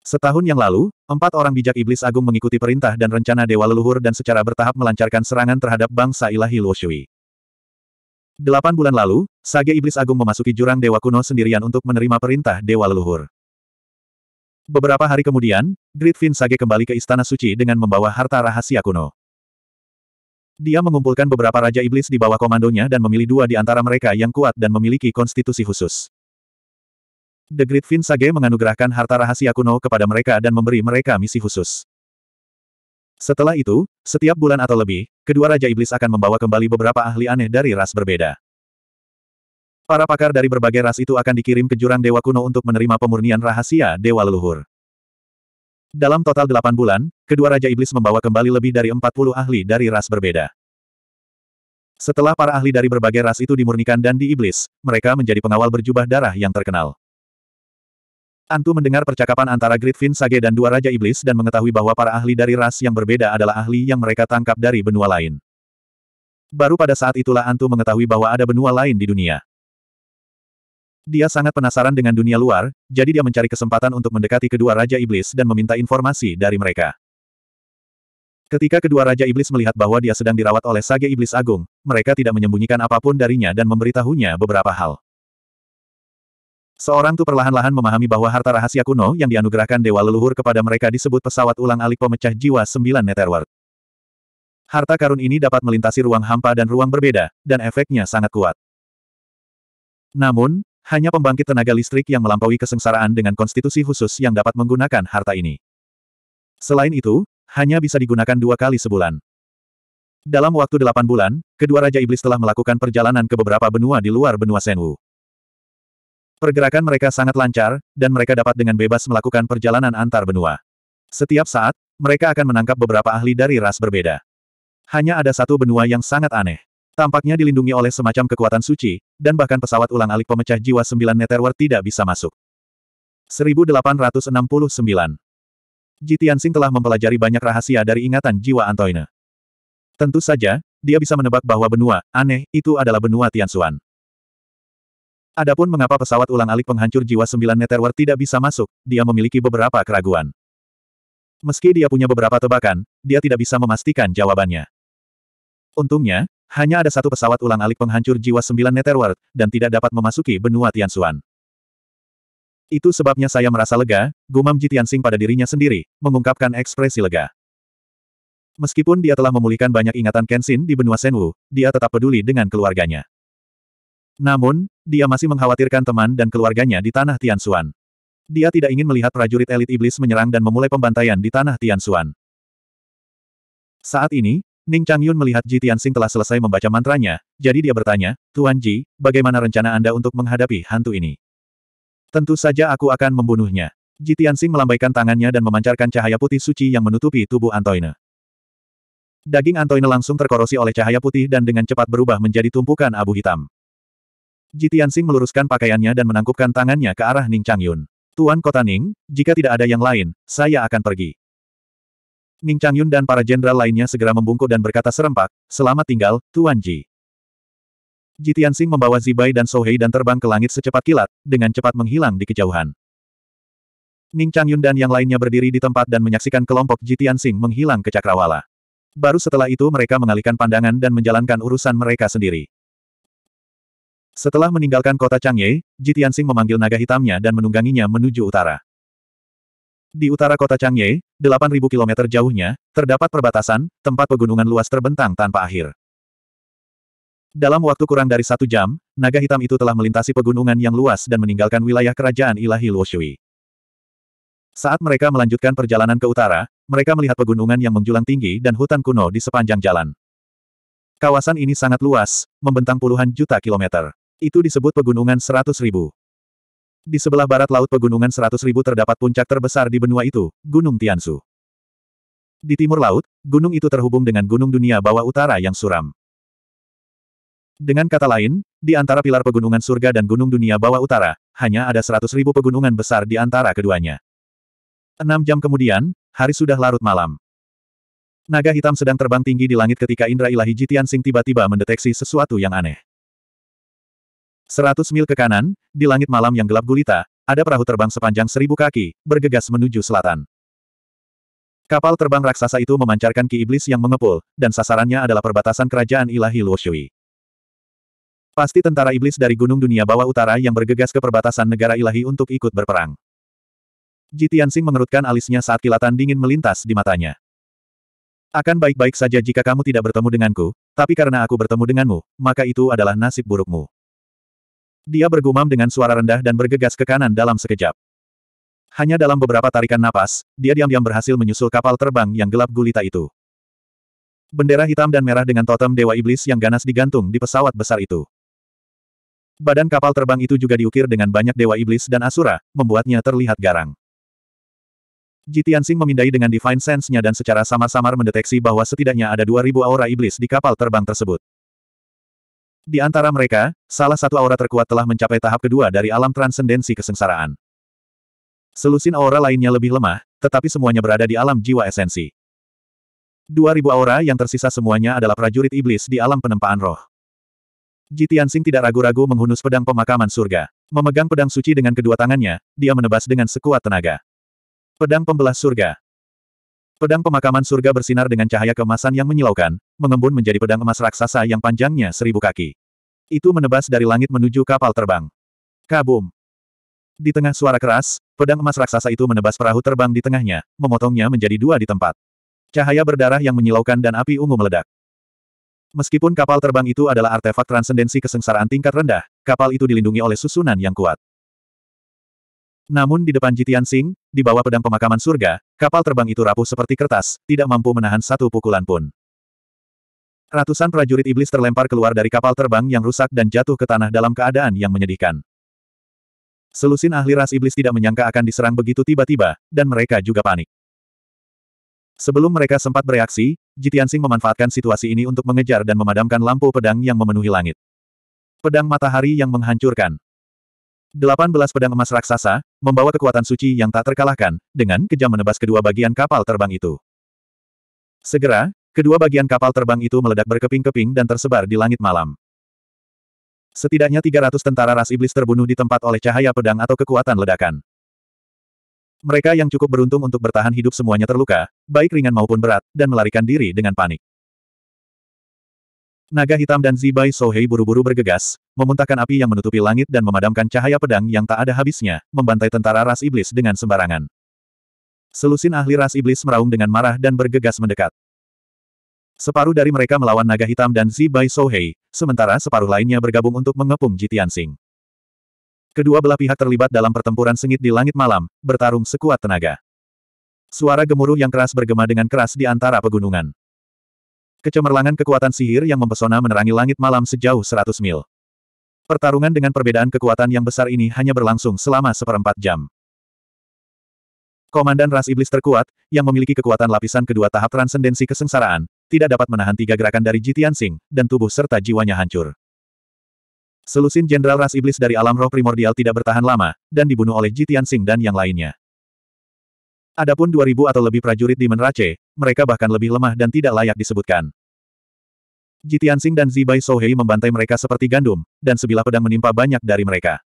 Setahun yang lalu, empat orang bijak iblis agung mengikuti perintah dan rencana Dewa Leluhur dan secara bertahap melancarkan serangan terhadap bangsa ilahi Luoshui. Delapan bulan lalu, Sage Iblis Agung memasuki jurang Dewa Kuno sendirian untuk menerima perintah Dewa Leluhur. Beberapa hari kemudian, Gridfin Sage kembali ke Istana Suci dengan membawa harta rahasia kuno. Dia mengumpulkan beberapa Raja Iblis di bawah komandonya dan memilih dua di antara mereka yang kuat dan memiliki konstitusi khusus. The Gridfin Sage menganugerahkan harta rahasia kuno kepada mereka dan memberi mereka misi khusus. Setelah itu, setiap bulan atau lebih, kedua Raja Iblis akan membawa kembali beberapa ahli aneh dari ras berbeda. Para pakar dari berbagai ras itu akan dikirim ke jurang Dewa Kuno untuk menerima pemurnian rahasia Dewa Leluhur. Dalam total delapan bulan, kedua Raja Iblis membawa kembali lebih dari empat puluh ahli dari ras berbeda. Setelah para ahli dari berbagai ras itu dimurnikan dan diiblis, mereka menjadi pengawal berjubah darah yang terkenal. Antu mendengar percakapan antara Gridfin Sage dan dua Raja Iblis dan mengetahui bahwa para ahli dari ras yang berbeda adalah ahli yang mereka tangkap dari benua lain. Baru pada saat itulah Antu mengetahui bahwa ada benua lain di dunia. Dia sangat penasaran dengan dunia luar, jadi dia mencari kesempatan untuk mendekati kedua Raja Iblis dan meminta informasi dari mereka. Ketika kedua Raja Iblis melihat bahwa dia sedang dirawat oleh Sage Iblis Agung, mereka tidak menyembunyikan apapun darinya dan memberitahunya beberapa hal. Seorang tuh perlahan-lahan memahami bahwa harta rahasia kuno yang dianugerahkan dewa leluhur kepada mereka disebut pesawat ulang-alik pemecah jiwa sembilan Netherworld. Harta karun ini dapat melintasi ruang hampa dan ruang berbeda, dan efeknya sangat kuat. Namun, hanya pembangkit tenaga listrik yang melampaui kesengsaraan dengan konstitusi khusus yang dapat menggunakan harta ini. Selain itu, hanya bisa digunakan dua kali sebulan. Dalam waktu delapan bulan, kedua Raja Iblis telah melakukan perjalanan ke beberapa benua di luar benua Senwu. Pergerakan mereka sangat lancar, dan mereka dapat dengan bebas melakukan perjalanan antar benua. Setiap saat, mereka akan menangkap beberapa ahli dari ras berbeda. Hanya ada satu benua yang sangat aneh. Tampaknya dilindungi oleh semacam kekuatan suci, dan bahkan pesawat ulang-alik pemecah jiwa sembilan Netherworld tidak bisa masuk. 1869 Jitiansing telah mempelajari banyak rahasia dari ingatan jiwa Antoine. Tentu saja, dia bisa menebak bahwa benua, aneh, itu adalah benua Tianxuan. Adapun mengapa pesawat ulang-alik penghancur jiwa sembilan Netherworld tidak bisa masuk, dia memiliki beberapa keraguan. Meski dia punya beberapa tebakan, dia tidak bisa memastikan jawabannya. Untungnya, hanya ada satu pesawat ulang-alik penghancur jiwa sembilan Netherworld, dan tidak dapat memasuki benua Tianxuan. Itu sebabnya saya merasa lega, gumam Jitiansing pada dirinya sendiri, mengungkapkan ekspresi lega. Meskipun dia telah memulihkan banyak ingatan Kenshin di benua Senwu, dia tetap peduli dengan keluarganya. Namun, dia masih mengkhawatirkan teman dan keluarganya di tanah Tianxuan. Dia tidak ingin melihat prajurit elit iblis menyerang dan memulai pembantaian di tanah Tianxuan. Saat ini, Ning Changyun melihat Ji Tianxing telah selesai membaca mantranya, jadi dia bertanya, Tuan Ji, bagaimana rencana Anda untuk menghadapi hantu ini? Tentu saja aku akan membunuhnya. Ji Tianxing melambaikan tangannya dan memancarkan cahaya putih suci yang menutupi tubuh Antoine. Daging Antoine langsung terkorosi oleh cahaya putih dan dengan cepat berubah menjadi tumpukan abu hitam. Ji Tianxing meluruskan pakaiannya dan menangkupkan tangannya ke arah Ning Changyun. Tuan Kota Ning, jika tidak ada yang lain, saya akan pergi. Ning Changyun dan para jenderal lainnya segera membungkuk dan berkata serempak, selamat tinggal, Tuan Ji. Ji Tianxing membawa Zibai dan Sohei dan terbang ke langit secepat kilat, dengan cepat menghilang di kejauhan. Ning Changyun dan yang lainnya berdiri di tempat dan menyaksikan kelompok Ji Tianxing menghilang ke cakrawala. Baru setelah itu mereka mengalihkan pandangan dan menjalankan urusan mereka sendiri. Setelah meninggalkan kota Changye, Tianxing memanggil naga hitamnya dan menungganginya menuju utara. Di utara kota Changye, 8.000 km jauhnya, terdapat perbatasan, tempat pegunungan luas terbentang tanpa akhir. Dalam waktu kurang dari satu jam, naga hitam itu telah melintasi pegunungan yang luas dan meninggalkan wilayah kerajaan ilahi Luoshui. Saat mereka melanjutkan perjalanan ke utara, mereka melihat pegunungan yang menjulang tinggi dan hutan kuno di sepanjang jalan. Kawasan ini sangat luas, membentang puluhan juta kilometer. Itu disebut Pegunungan Seratus Ribu. Di sebelah barat Laut Pegunungan Seratus Ribu terdapat puncak terbesar di benua itu, Gunung Tiansu. Di timur laut, gunung itu terhubung dengan gunung dunia bawah utara yang suram. Dengan kata lain, di antara pilar pegunungan surga dan gunung dunia bawah utara, hanya ada seratus ribu pegunungan besar di antara keduanya. Enam jam kemudian, hari sudah larut malam. Naga hitam sedang terbang tinggi di langit ketika indra ilahi Jitian Sing tiba-tiba mendeteksi sesuatu yang aneh. Seratus mil ke kanan, di langit malam yang gelap gulita, ada perahu terbang sepanjang seribu kaki, bergegas menuju selatan. Kapal terbang raksasa itu memancarkan ki iblis yang mengepul, dan sasarannya adalah perbatasan kerajaan ilahi Luoshui. Pasti tentara iblis dari gunung dunia bawah utara yang bergegas ke perbatasan negara ilahi untuk ikut berperang. Jitiansing mengerutkan alisnya saat kilatan dingin melintas di matanya. Akan baik-baik saja jika kamu tidak bertemu denganku, tapi karena aku bertemu denganmu, maka itu adalah nasib burukmu. Dia bergumam dengan suara rendah dan bergegas ke kanan dalam sekejap. Hanya dalam beberapa tarikan napas, dia diam-diam berhasil menyusul kapal terbang yang gelap gulita itu. Bendera hitam dan merah dengan totem Dewa Iblis yang ganas digantung di pesawat besar itu. Badan kapal terbang itu juga diukir dengan banyak Dewa Iblis dan Asura, membuatnya terlihat garang. Jitiansing memindai dengan Divine Sense-nya dan secara samar-samar mendeteksi bahwa setidaknya ada 2000 aura iblis di kapal terbang tersebut. Di antara mereka, salah satu aura terkuat telah mencapai tahap kedua dari alam transendensi kesengsaraan. Selusin aura lainnya lebih lemah, tetapi semuanya berada di alam jiwa esensi. 2000 aura yang tersisa semuanya adalah prajurit iblis di alam penempaan roh. Jitiansing tidak ragu-ragu menghunus pedang pemakaman surga. Memegang pedang suci dengan kedua tangannya, dia menebas dengan sekuat tenaga. Pedang pembelah surga. Pedang pemakaman surga bersinar dengan cahaya kemasan yang menyilaukan, mengembun menjadi pedang emas raksasa yang panjangnya seribu kaki. Itu menebas dari langit menuju kapal terbang. Kabum! Di tengah suara keras, pedang emas raksasa itu menebas perahu terbang di tengahnya, memotongnya menjadi dua di tempat. Cahaya berdarah yang menyilaukan dan api ungu meledak. Meskipun kapal terbang itu adalah artefak transendensi kesengsaraan tingkat rendah, kapal itu dilindungi oleh susunan yang kuat. Namun di depan Jitian Sing, di bawah pedang pemakaman surga, kapal terbang itu rapuh seperti kertas, tidak mampu menahan satu pukulan pun. Ratusan prajurit iblis terlempar keluar dari kapal terbang yang rusak dan jatuh ke tanah dalam keadaan yang menyedihkan. Selusin ahli ras iblis tidak menyangka akan diserang begitu tiba-tiba, dan mereka juga panik. Sebelum mereka sempat bereaksi, Jitian Sing memanfaatkan situasi ini untuk mengejar dan memadamkan lampu pedang yang memenuhi langit. Pedang matahari yang menghancurkan. Delapan belas pedang emas raksasa, membawa kekuatan suci yang tak terkalahkan, dengan kejam menebas kedua bagian kapal terbang itu. Segera, kedua bagian kapal terbang itu meledak berkeping-keping dan tersebar di langit malam. Setidaknya 300 tentara ras iblis terbunuh di tempat oleh cahaya pedang atau kekuatan ledakan. Mereka yang cukup beruntung untuk bertahan hidup semuanya terluka, baik ringan maupun berat, dan melarikan diri dengan panik. Naga hitam dan Zibai Sohei buru-buru bergegas, memuntahkan api yang menutupi langit dan memadamkan cahaya pedang yang tak ada habisnya, membantai tentara ras iblis dengan sembarangan. Selusin ahli ras iblis meraung dengan marah dan bergegas mendekat. Separuh dari mereka melawan naga hitam dan Zibai Sohei, sementara separuh lainnya bergabung untuk mengepung Jitian Sing. Kedua belah pihak terlibat dalam pertempuran sengit di langit malam, bertarung sekuat tenaga. Suara gemuruh yang keras bergema dengan keras di antara pegunungan. Kecemerlangan kekuatan sihir yang mempesona menerangi langit malam sejauh 100 mil. Pertarungan dengan perbedaan kekuatan yang besar ini hanya berlangsung selama seperempat jam. Komandan ras iblis terkuat, yang memiliki kekuatan lapisan kedua tahap transendensi kesengsaraan, tidak dapat menahan tiga gerakan dari Jitian Sing, dan tubuh serta jiwanya hancur. Selusin jenderal ras iblis dari alam roh primordial tidak bertahan lama, dan dibunuh oleh Jitian Sing dan yang lainnya. Adapun 2000 atau lebih prajurit di Menrace, mereka bahkan lebih lemah dan tidak layak disebutkan. Jitiansing dan Zibai Sohei membantai mereka seperti gandum, dan sebilah pedang menimpa banyak dari mereka.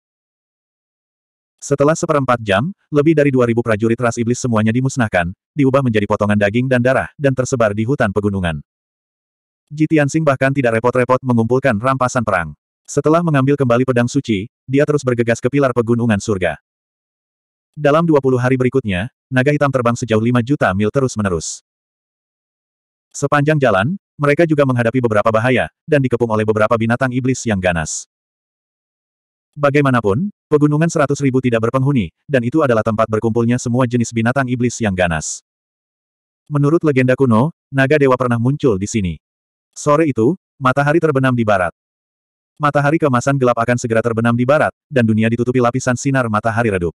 Setelah seperempat jam, lebih dari 2.000 prajurit ras iblis semuanya dimusnahkan, diubah menjadi potongan daging dan darah, dan tersebar di hutan pegunungan. Jitiansing bahkan tidak repot-repot mengumpulkan rampasan perang. Setelah mengambil kembali pedang suci, dia terus bergegas ke pilar pegunungan surga. Dalam 20 hari berikutnya, naga hitam terbang sejauh 5 juta mil terus-menerus. Sepanjang jalan, mereka juga menghadapi beberapa bahaya, dan dikepung oleh beberapa binatang iblis yang ganas. Bagaimanapun, pegunungan seratus ribu tidak berpenghuni, dan itu adalah tempat berkumpulnya semua jenis binatang iblis yang ganas. Menurut legenda kuno, naga dewa pernah muncul di sini. Sore itu, matahari terbenam di barat. Matahari kemasan gelap akan segera terbenam di barat, dan dunia ditutupi lapisan sinar matahari redup.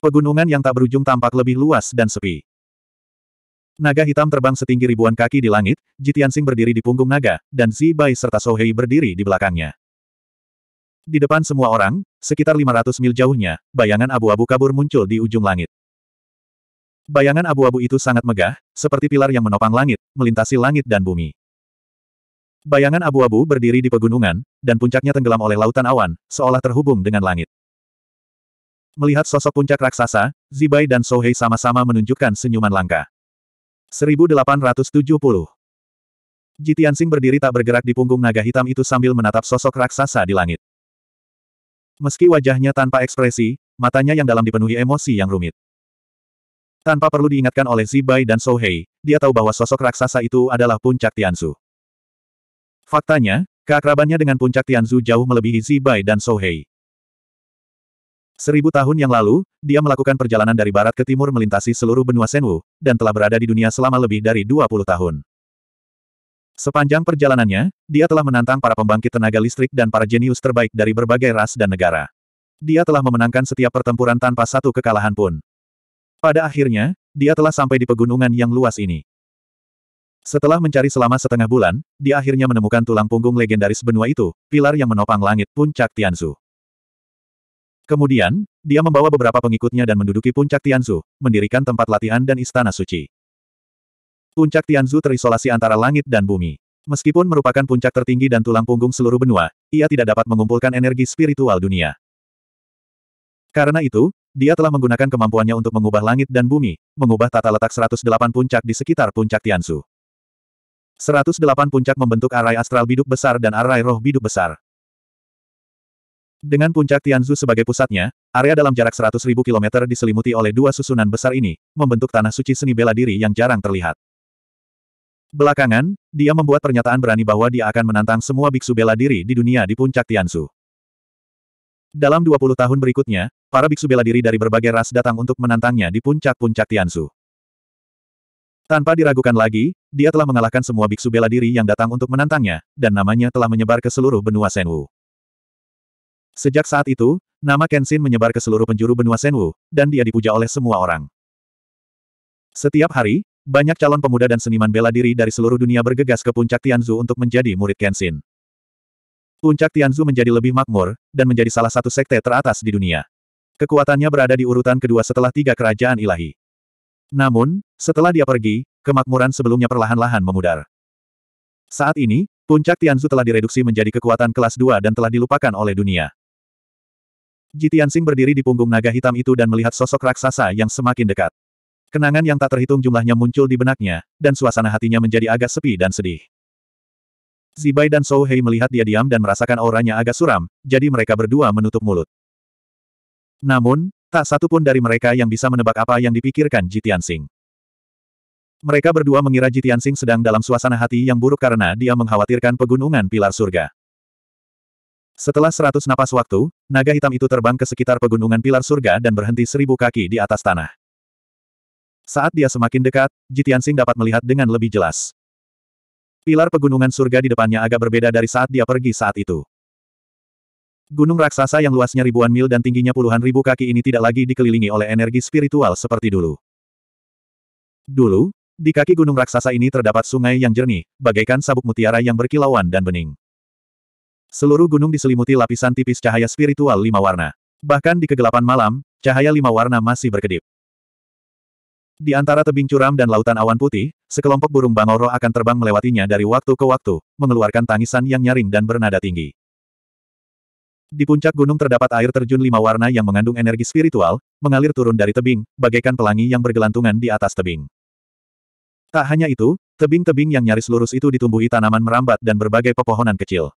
Pegunungan yang tak berujung tampak lebih luas dan sepi. Naga hitam terbang setinggi ribuan kaki di langit, Jitiansing berdiri di punggung naga, dan Zibai serta Sohei berdiri di belakangnya. Di depan semua orang, sekitar 500 mil jauhnya, bayangan abu-abu kabur muncul di ujung langit. Bayangan abu-abu itu sangat megah, seperti pilar yang menopang langit, melintasi langit dan bumi. Bayangan abu-abu berdiri di pegunungan, dan puncaknya tenggelam oleh lautan awan, seolah terhubung dengan langit. Melihat sosok puncak raksasa, Zibai dan Sohei sama-sama menunjukkan senyuman langka. 1870. Jitian berdiri tak bergerak di punggung naga hitam itu sambil menatap sosok raksasa di langit. Meski wajahnya tanpa ekspresi, matanya yang dalam dipenuhi emosi yang rumit. Tanpa perlu diingatkan oleh Zibai dan Sohei, dia tahu bahwa sosok raksasa itu adalah puncak Tianzu. Faktanya, keakrabannya dengan puncak Tianzu jauh melebihi Zibai dan Sohei. Seribu tahun yang lalu, dia melakukan perjalanan dari barat ke timur melintasi seluruh benua Senwu, dan telah berada di dunia selama lebih dari 20 tahun. Sepanjang perjalanannya, dia telah menantang para pembangkit tenaga listrik dan para jenius terbaik dari berbagai ras dan negara. Dia telah memenangkan setiap pertempuran tanpa satu kekalahan pun. Pada akhirnya, dia telah sampai di pegunungan yang luas ini. Setelah mencari selama setengah bulan, dia akhirnya menemukan tulang punggung legendaris benua itu, pilar yang menopang langit puncak Tianzu. Kemudian, dia membawa beberapa pengikutnya dan menduduki puncak Tianzu, mendirikan tempat latihan dan istana suci. Puncak Tianzu terisolasi antara langit dan bumi. Meskipun merupakan puncak tertinggi dan tulang punggung seluruh benua, ia tidak dapat mengumpulkan energi spiritual dunia. Karena itu, dia telah menggunakan kemampuannya untuk mengubah langit dan bumi, mengubah tata letak 108 puncak di sekitar puncak Tianzu. 108 puncak membentuk arai astral biduk besar dan arai roh biduk besar. Dengan puncak Tianzu sebagai pusatnya, area dalam jarak 100.000 km diselimuti oleh dua susunan besar ini, membentuk tanah suci seni bela diri yang jarang terlihat. Belakangan, dia membuat pernyataan berani bahwa dia akan menantang semua biksu bela diri di dunia di puncak Tianzu. Dalam 20 tahun berikutnya, para biksu bela diri dari berbagai ras datang untuk menantangnya di puncak-puncak Tianzu. Tanpa diragukan lagi, dia telah mengalahkan semua biksu bela diri yang datang untuk menantangnya, dan namanya telah menyebar ke seluruh benua Senwu. Sejak saat itu, nama Kenshin menyebar ke seluruh penjuru benua Senwu, dan dia dipuja oleh semua orang. Setiap hari, banyak calon pemuda dan seniman bela diri dari seluruh dunia bergegas ke puncak Tianzu untuk menjadi murid Kenshin. Puncak Tianzu menjadi lebih makmur, dan menjadi salah satu sekte teratas di dunia. Kekuatannya berada di urutan kedua setelah tiga kerajaan ilahi. Namun, setelah dia pergi, kemakmuran sebelumnya perlahan-lahan memudar. Saat ini, puncak Tianzu telah direduksi menjadi kekuatan kelas dua dan telah dilupakan oleh dunia. Jitian Sing berdiri di punggung naga hitam itu dan melihat sosok raksasa yang semakin dekat. Kenangan yang tak terhitung jumlahnya muncul di benaknya, dan suasana hatinya menjadi agak sepi dan sedih. Zibai dan Sou Hei melihat dia diam dan merasakan auranya agak suram, jadi mereka berdua menutup mulut. Namun, tak satu pun dari mereka yang bisa menebak apa yang dipikirkan Jitian Sing. Mereka berdua mengira Jitian Sing sedang dalam suasana hati yang buruk karena dia mengkhawatirkan pegunungan pilar surga. Setelah seratus napas waktu, naga hitam itu terbang ke sekitar pegunungan pilar surga dan berhenti seribu kaki di atas tanah. Saat dia semakin dekat, Jitiansing dapat melihat dengan lebih jelas. Pilar pegunungan surga di depannya agak berbeda dari saat dia pergi saat itu. Gunung raksasa yang luasnya ribuan mil dan tingginya puluhan ribu kaki ini tidak lagi dikelilingi oleh energi spiritual seperti dulu. Dulu, di kaki gunung raksasa ini terdapat sungai yang jernih, bagaikan sabuk mutiara yang berkilauan dan bening. Seluruh gunung diselimuti lapisan tipis cahaya spiritual lima warna. Bahkan di kegelapan malam, cahaya lima warna masih berkedip. Di antara tebing curam dan lautan awan putih, sekelompok burung bangoro akan terbang melewatinya dari waktu ke waktu, mengeluarkan tangisan yang nyaring dan bernada tinggi. Di puncak gunung terdapat air terjun lima warna yang mengandung energi spiritual, mengalir turun dari tebing, bagaikan pelangi yang bergelantungan di atas tebing. Tak hanya itu, tebing-tebing yang nyaris lurus itu ditumbuhi tanaman merambat dan berbagai pepohonan kecil.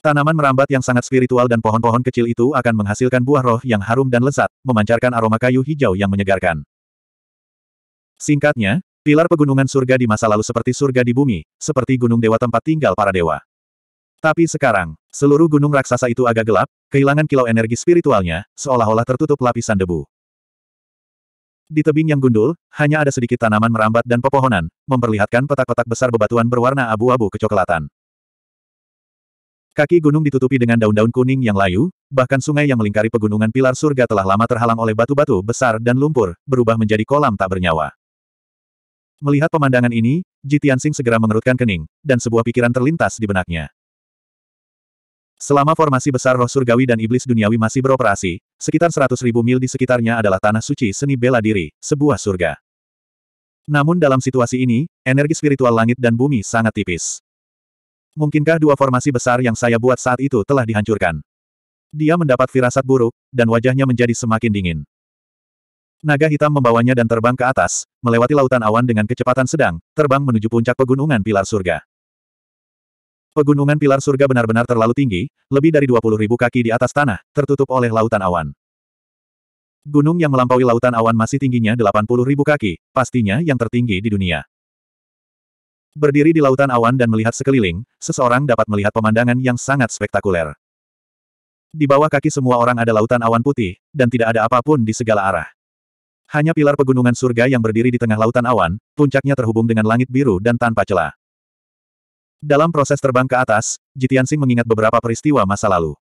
Tanaman merambat yang sangat spiritual dan pohon-pohon kecil itu akan menghasilkan buah roh yang harum dan lezat, memancarkan aroma kayu hijau yang menyegarkan. Singkatnya, pilar pegunungan surga di masa lalu seperti surga di bumi, seperti gunung dewa tempat tinggal para dewa. Tapi sekarang, seluruh gunung raksasa itu agak gelap, kehilangan kilau energi spiritualnya, seolah-olah tertutup lapisan debu. Di tebing yang gundul, hanya ada sedikit tanaman merambat dan pepohonan, memperlihatkan petak-petak besar bebatuan berwarna abu-abu kecoklatan. Kaki gunung ditutupi dengan daun-daun kuning yang layu, bahkan sungai yang melingkari pegunungan pilar surga telah lama terhalang oleh batu-batu besar dan lumpur, berubah menjadi kolam tak bernyawa. Melihat pemandangan ini, Jitian Tianxing segera mengerutkan kening, dan sebuah pikiran terlintas di benaknya. Selama formasi besar roh surgawi dan iblis duniawi masih beroperasi, sekitar 100.000 mil di sekitarnya adalah tanah suci seni bela diri, sebuah surga. Namun dalam situasi ini, energi spiritual langit dan bumi sangat tipis. Mungkinkah dua formasi besar yang saya buat saat itu telah dihancurkan? Dia mendapat firasat buruk, dan wajahnya menjadi semakin dingin. Naga hitam membawanya dan terbang ke atas, melewati lautan awan dengan kecepatan sedang, terbang menuju puncak pegunungan pilar surga. Pegunungan pilar surga benar-benar terlalu tinggi, lebih dari 20 ribu kaki di atas tanah, tertutup oleh lautan awan. Gunung yang melampaui lautan awan masih tingginya 80 ribu kaki, pastinya yang tertinggi di dunia. Berdiri di lautan awan dan melihat sekeliling, seseorang dapat melihat pemandangan yang sangat spektakuler. Di bawah kaki semua orang ada lautan awan putih, dan tidak ada apapun di segala arah. Hanya pilar pegunungan surga yang berdiri di tengah lautan awan, puncaknya terhubung dengan langit biru dan tanpa celah. Dalam proses terbang ke atas, Jitiansing mengingat beberapa peristiwa masa lalu.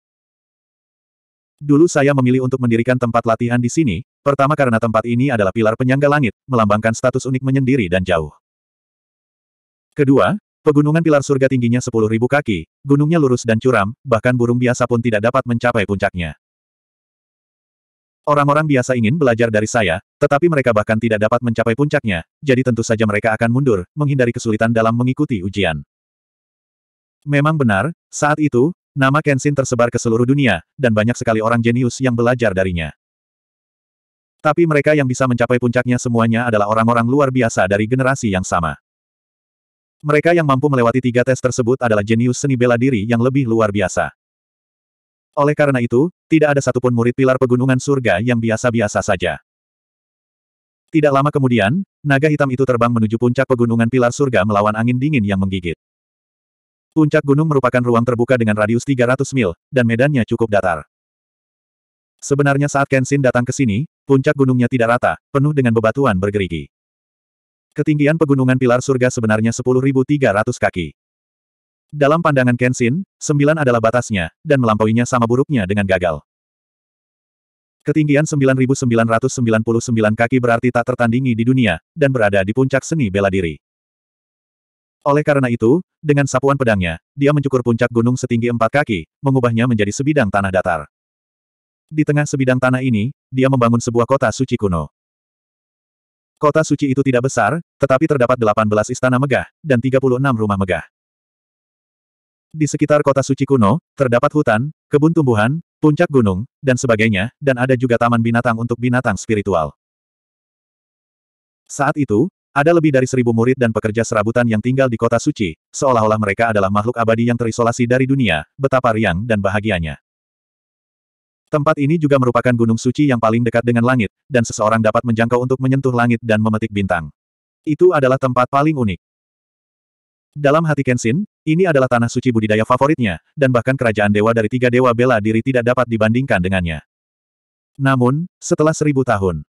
Dulu saya memilih untuk mendirikan tempat latihan di sini, pertama karena tempat ini adalah pilar penyangga langit, melambangkan status unik menyendiri dan jauh. Kedua, pegunungan pilar surga tingginya 10.000 kaki, gunungnya lurus dan curam, bahkan burung biasa pun tidak dapat mencapai puncaknya. Orang-orang biasa ingin belajar dari saya, tetapi mereka bahkan tidak dapat mencapai puncaknya, jadi tentu saja mereka akan mundur, menghindari kesulitan dalam mengikuti ujian. Memang benar, saat itu, nama Kenshin tersebar ke seluruh dunia, dan banyak sekali orang jenius yang belajar darinya. Tapi mereka yang bisa mencapai puncaknya semuanya adalah orang-orang luar biasa dari generasi yang sama. Mereka yang mampu melewati tiga tes tersebut adalah jenius seni bela diri yang lebih luar biasa. Oleh karena itu, tidak ada satupun murid pilar pegunungan surga yang biasa-biasa saja. Tidak lama kemudian, naga hitam itu terbang menuju puncak pegunungan pilar surga melawan angin dingin yang menggigit. Puncak gunung merupakan ruang terbuka dengan radius 300 mil, dan medannya cukup datar. Sebenarnya saat Kenshin datang ke sini, puncak gunungnya tidak rata, penuh dengan bebatuan bergerigi. Ketinggian pegunungan pilar surga sebenarnya 10.300 kaki. Dalam pandangan Kenshin, sembilan adalah batasnya, dan melampauinya sama buruknya dengan gagal. Ketinggian 9.999 kaki berarti tak tertandingi di dunia, dan berada di puncak seni bela diri. Oleh karena itu, dengan sapuan pedangnya, dia mencukur puncak gunung setinggi empat kaki, mengubahnya menjadi sebidang tanah datar. Di tengah sebidang tanah ini, dia membangun sebuah kota suci kuno. Kota suci itu tidak besar, tetapi terdapat 18 istana megah, dan 36 rumah megah. Di sekitar kota suci kuno, terdapat hutan, kebun tumbuhan, puncak gunung, dan sebagainya, dan ada juga taman binatang untuk binatang spiritual. Saat itu, ada lebih dari seribu murid dan pekerja serabutan yang tinggal di kota suci, seolah-olah mereka adalah makhluk abadi yang terisolasi dari dunia, betapa riang dan bahagianya. Tempat ini juga merupakan gunung suci yang paling dekat dengan langit, dan seseorang dapat menjangkau untuk menyentuh langit dan memetik bintang. Itu adalah tempat paling unik. Dalam hati Kenshin, ini adalah tanah suci budidaya favoritnya, dan bahkan kerajaan dewa dari tiga dewa bela diri tidak dapat dibandingkan dengannya. Namun, setelah seribu tahun,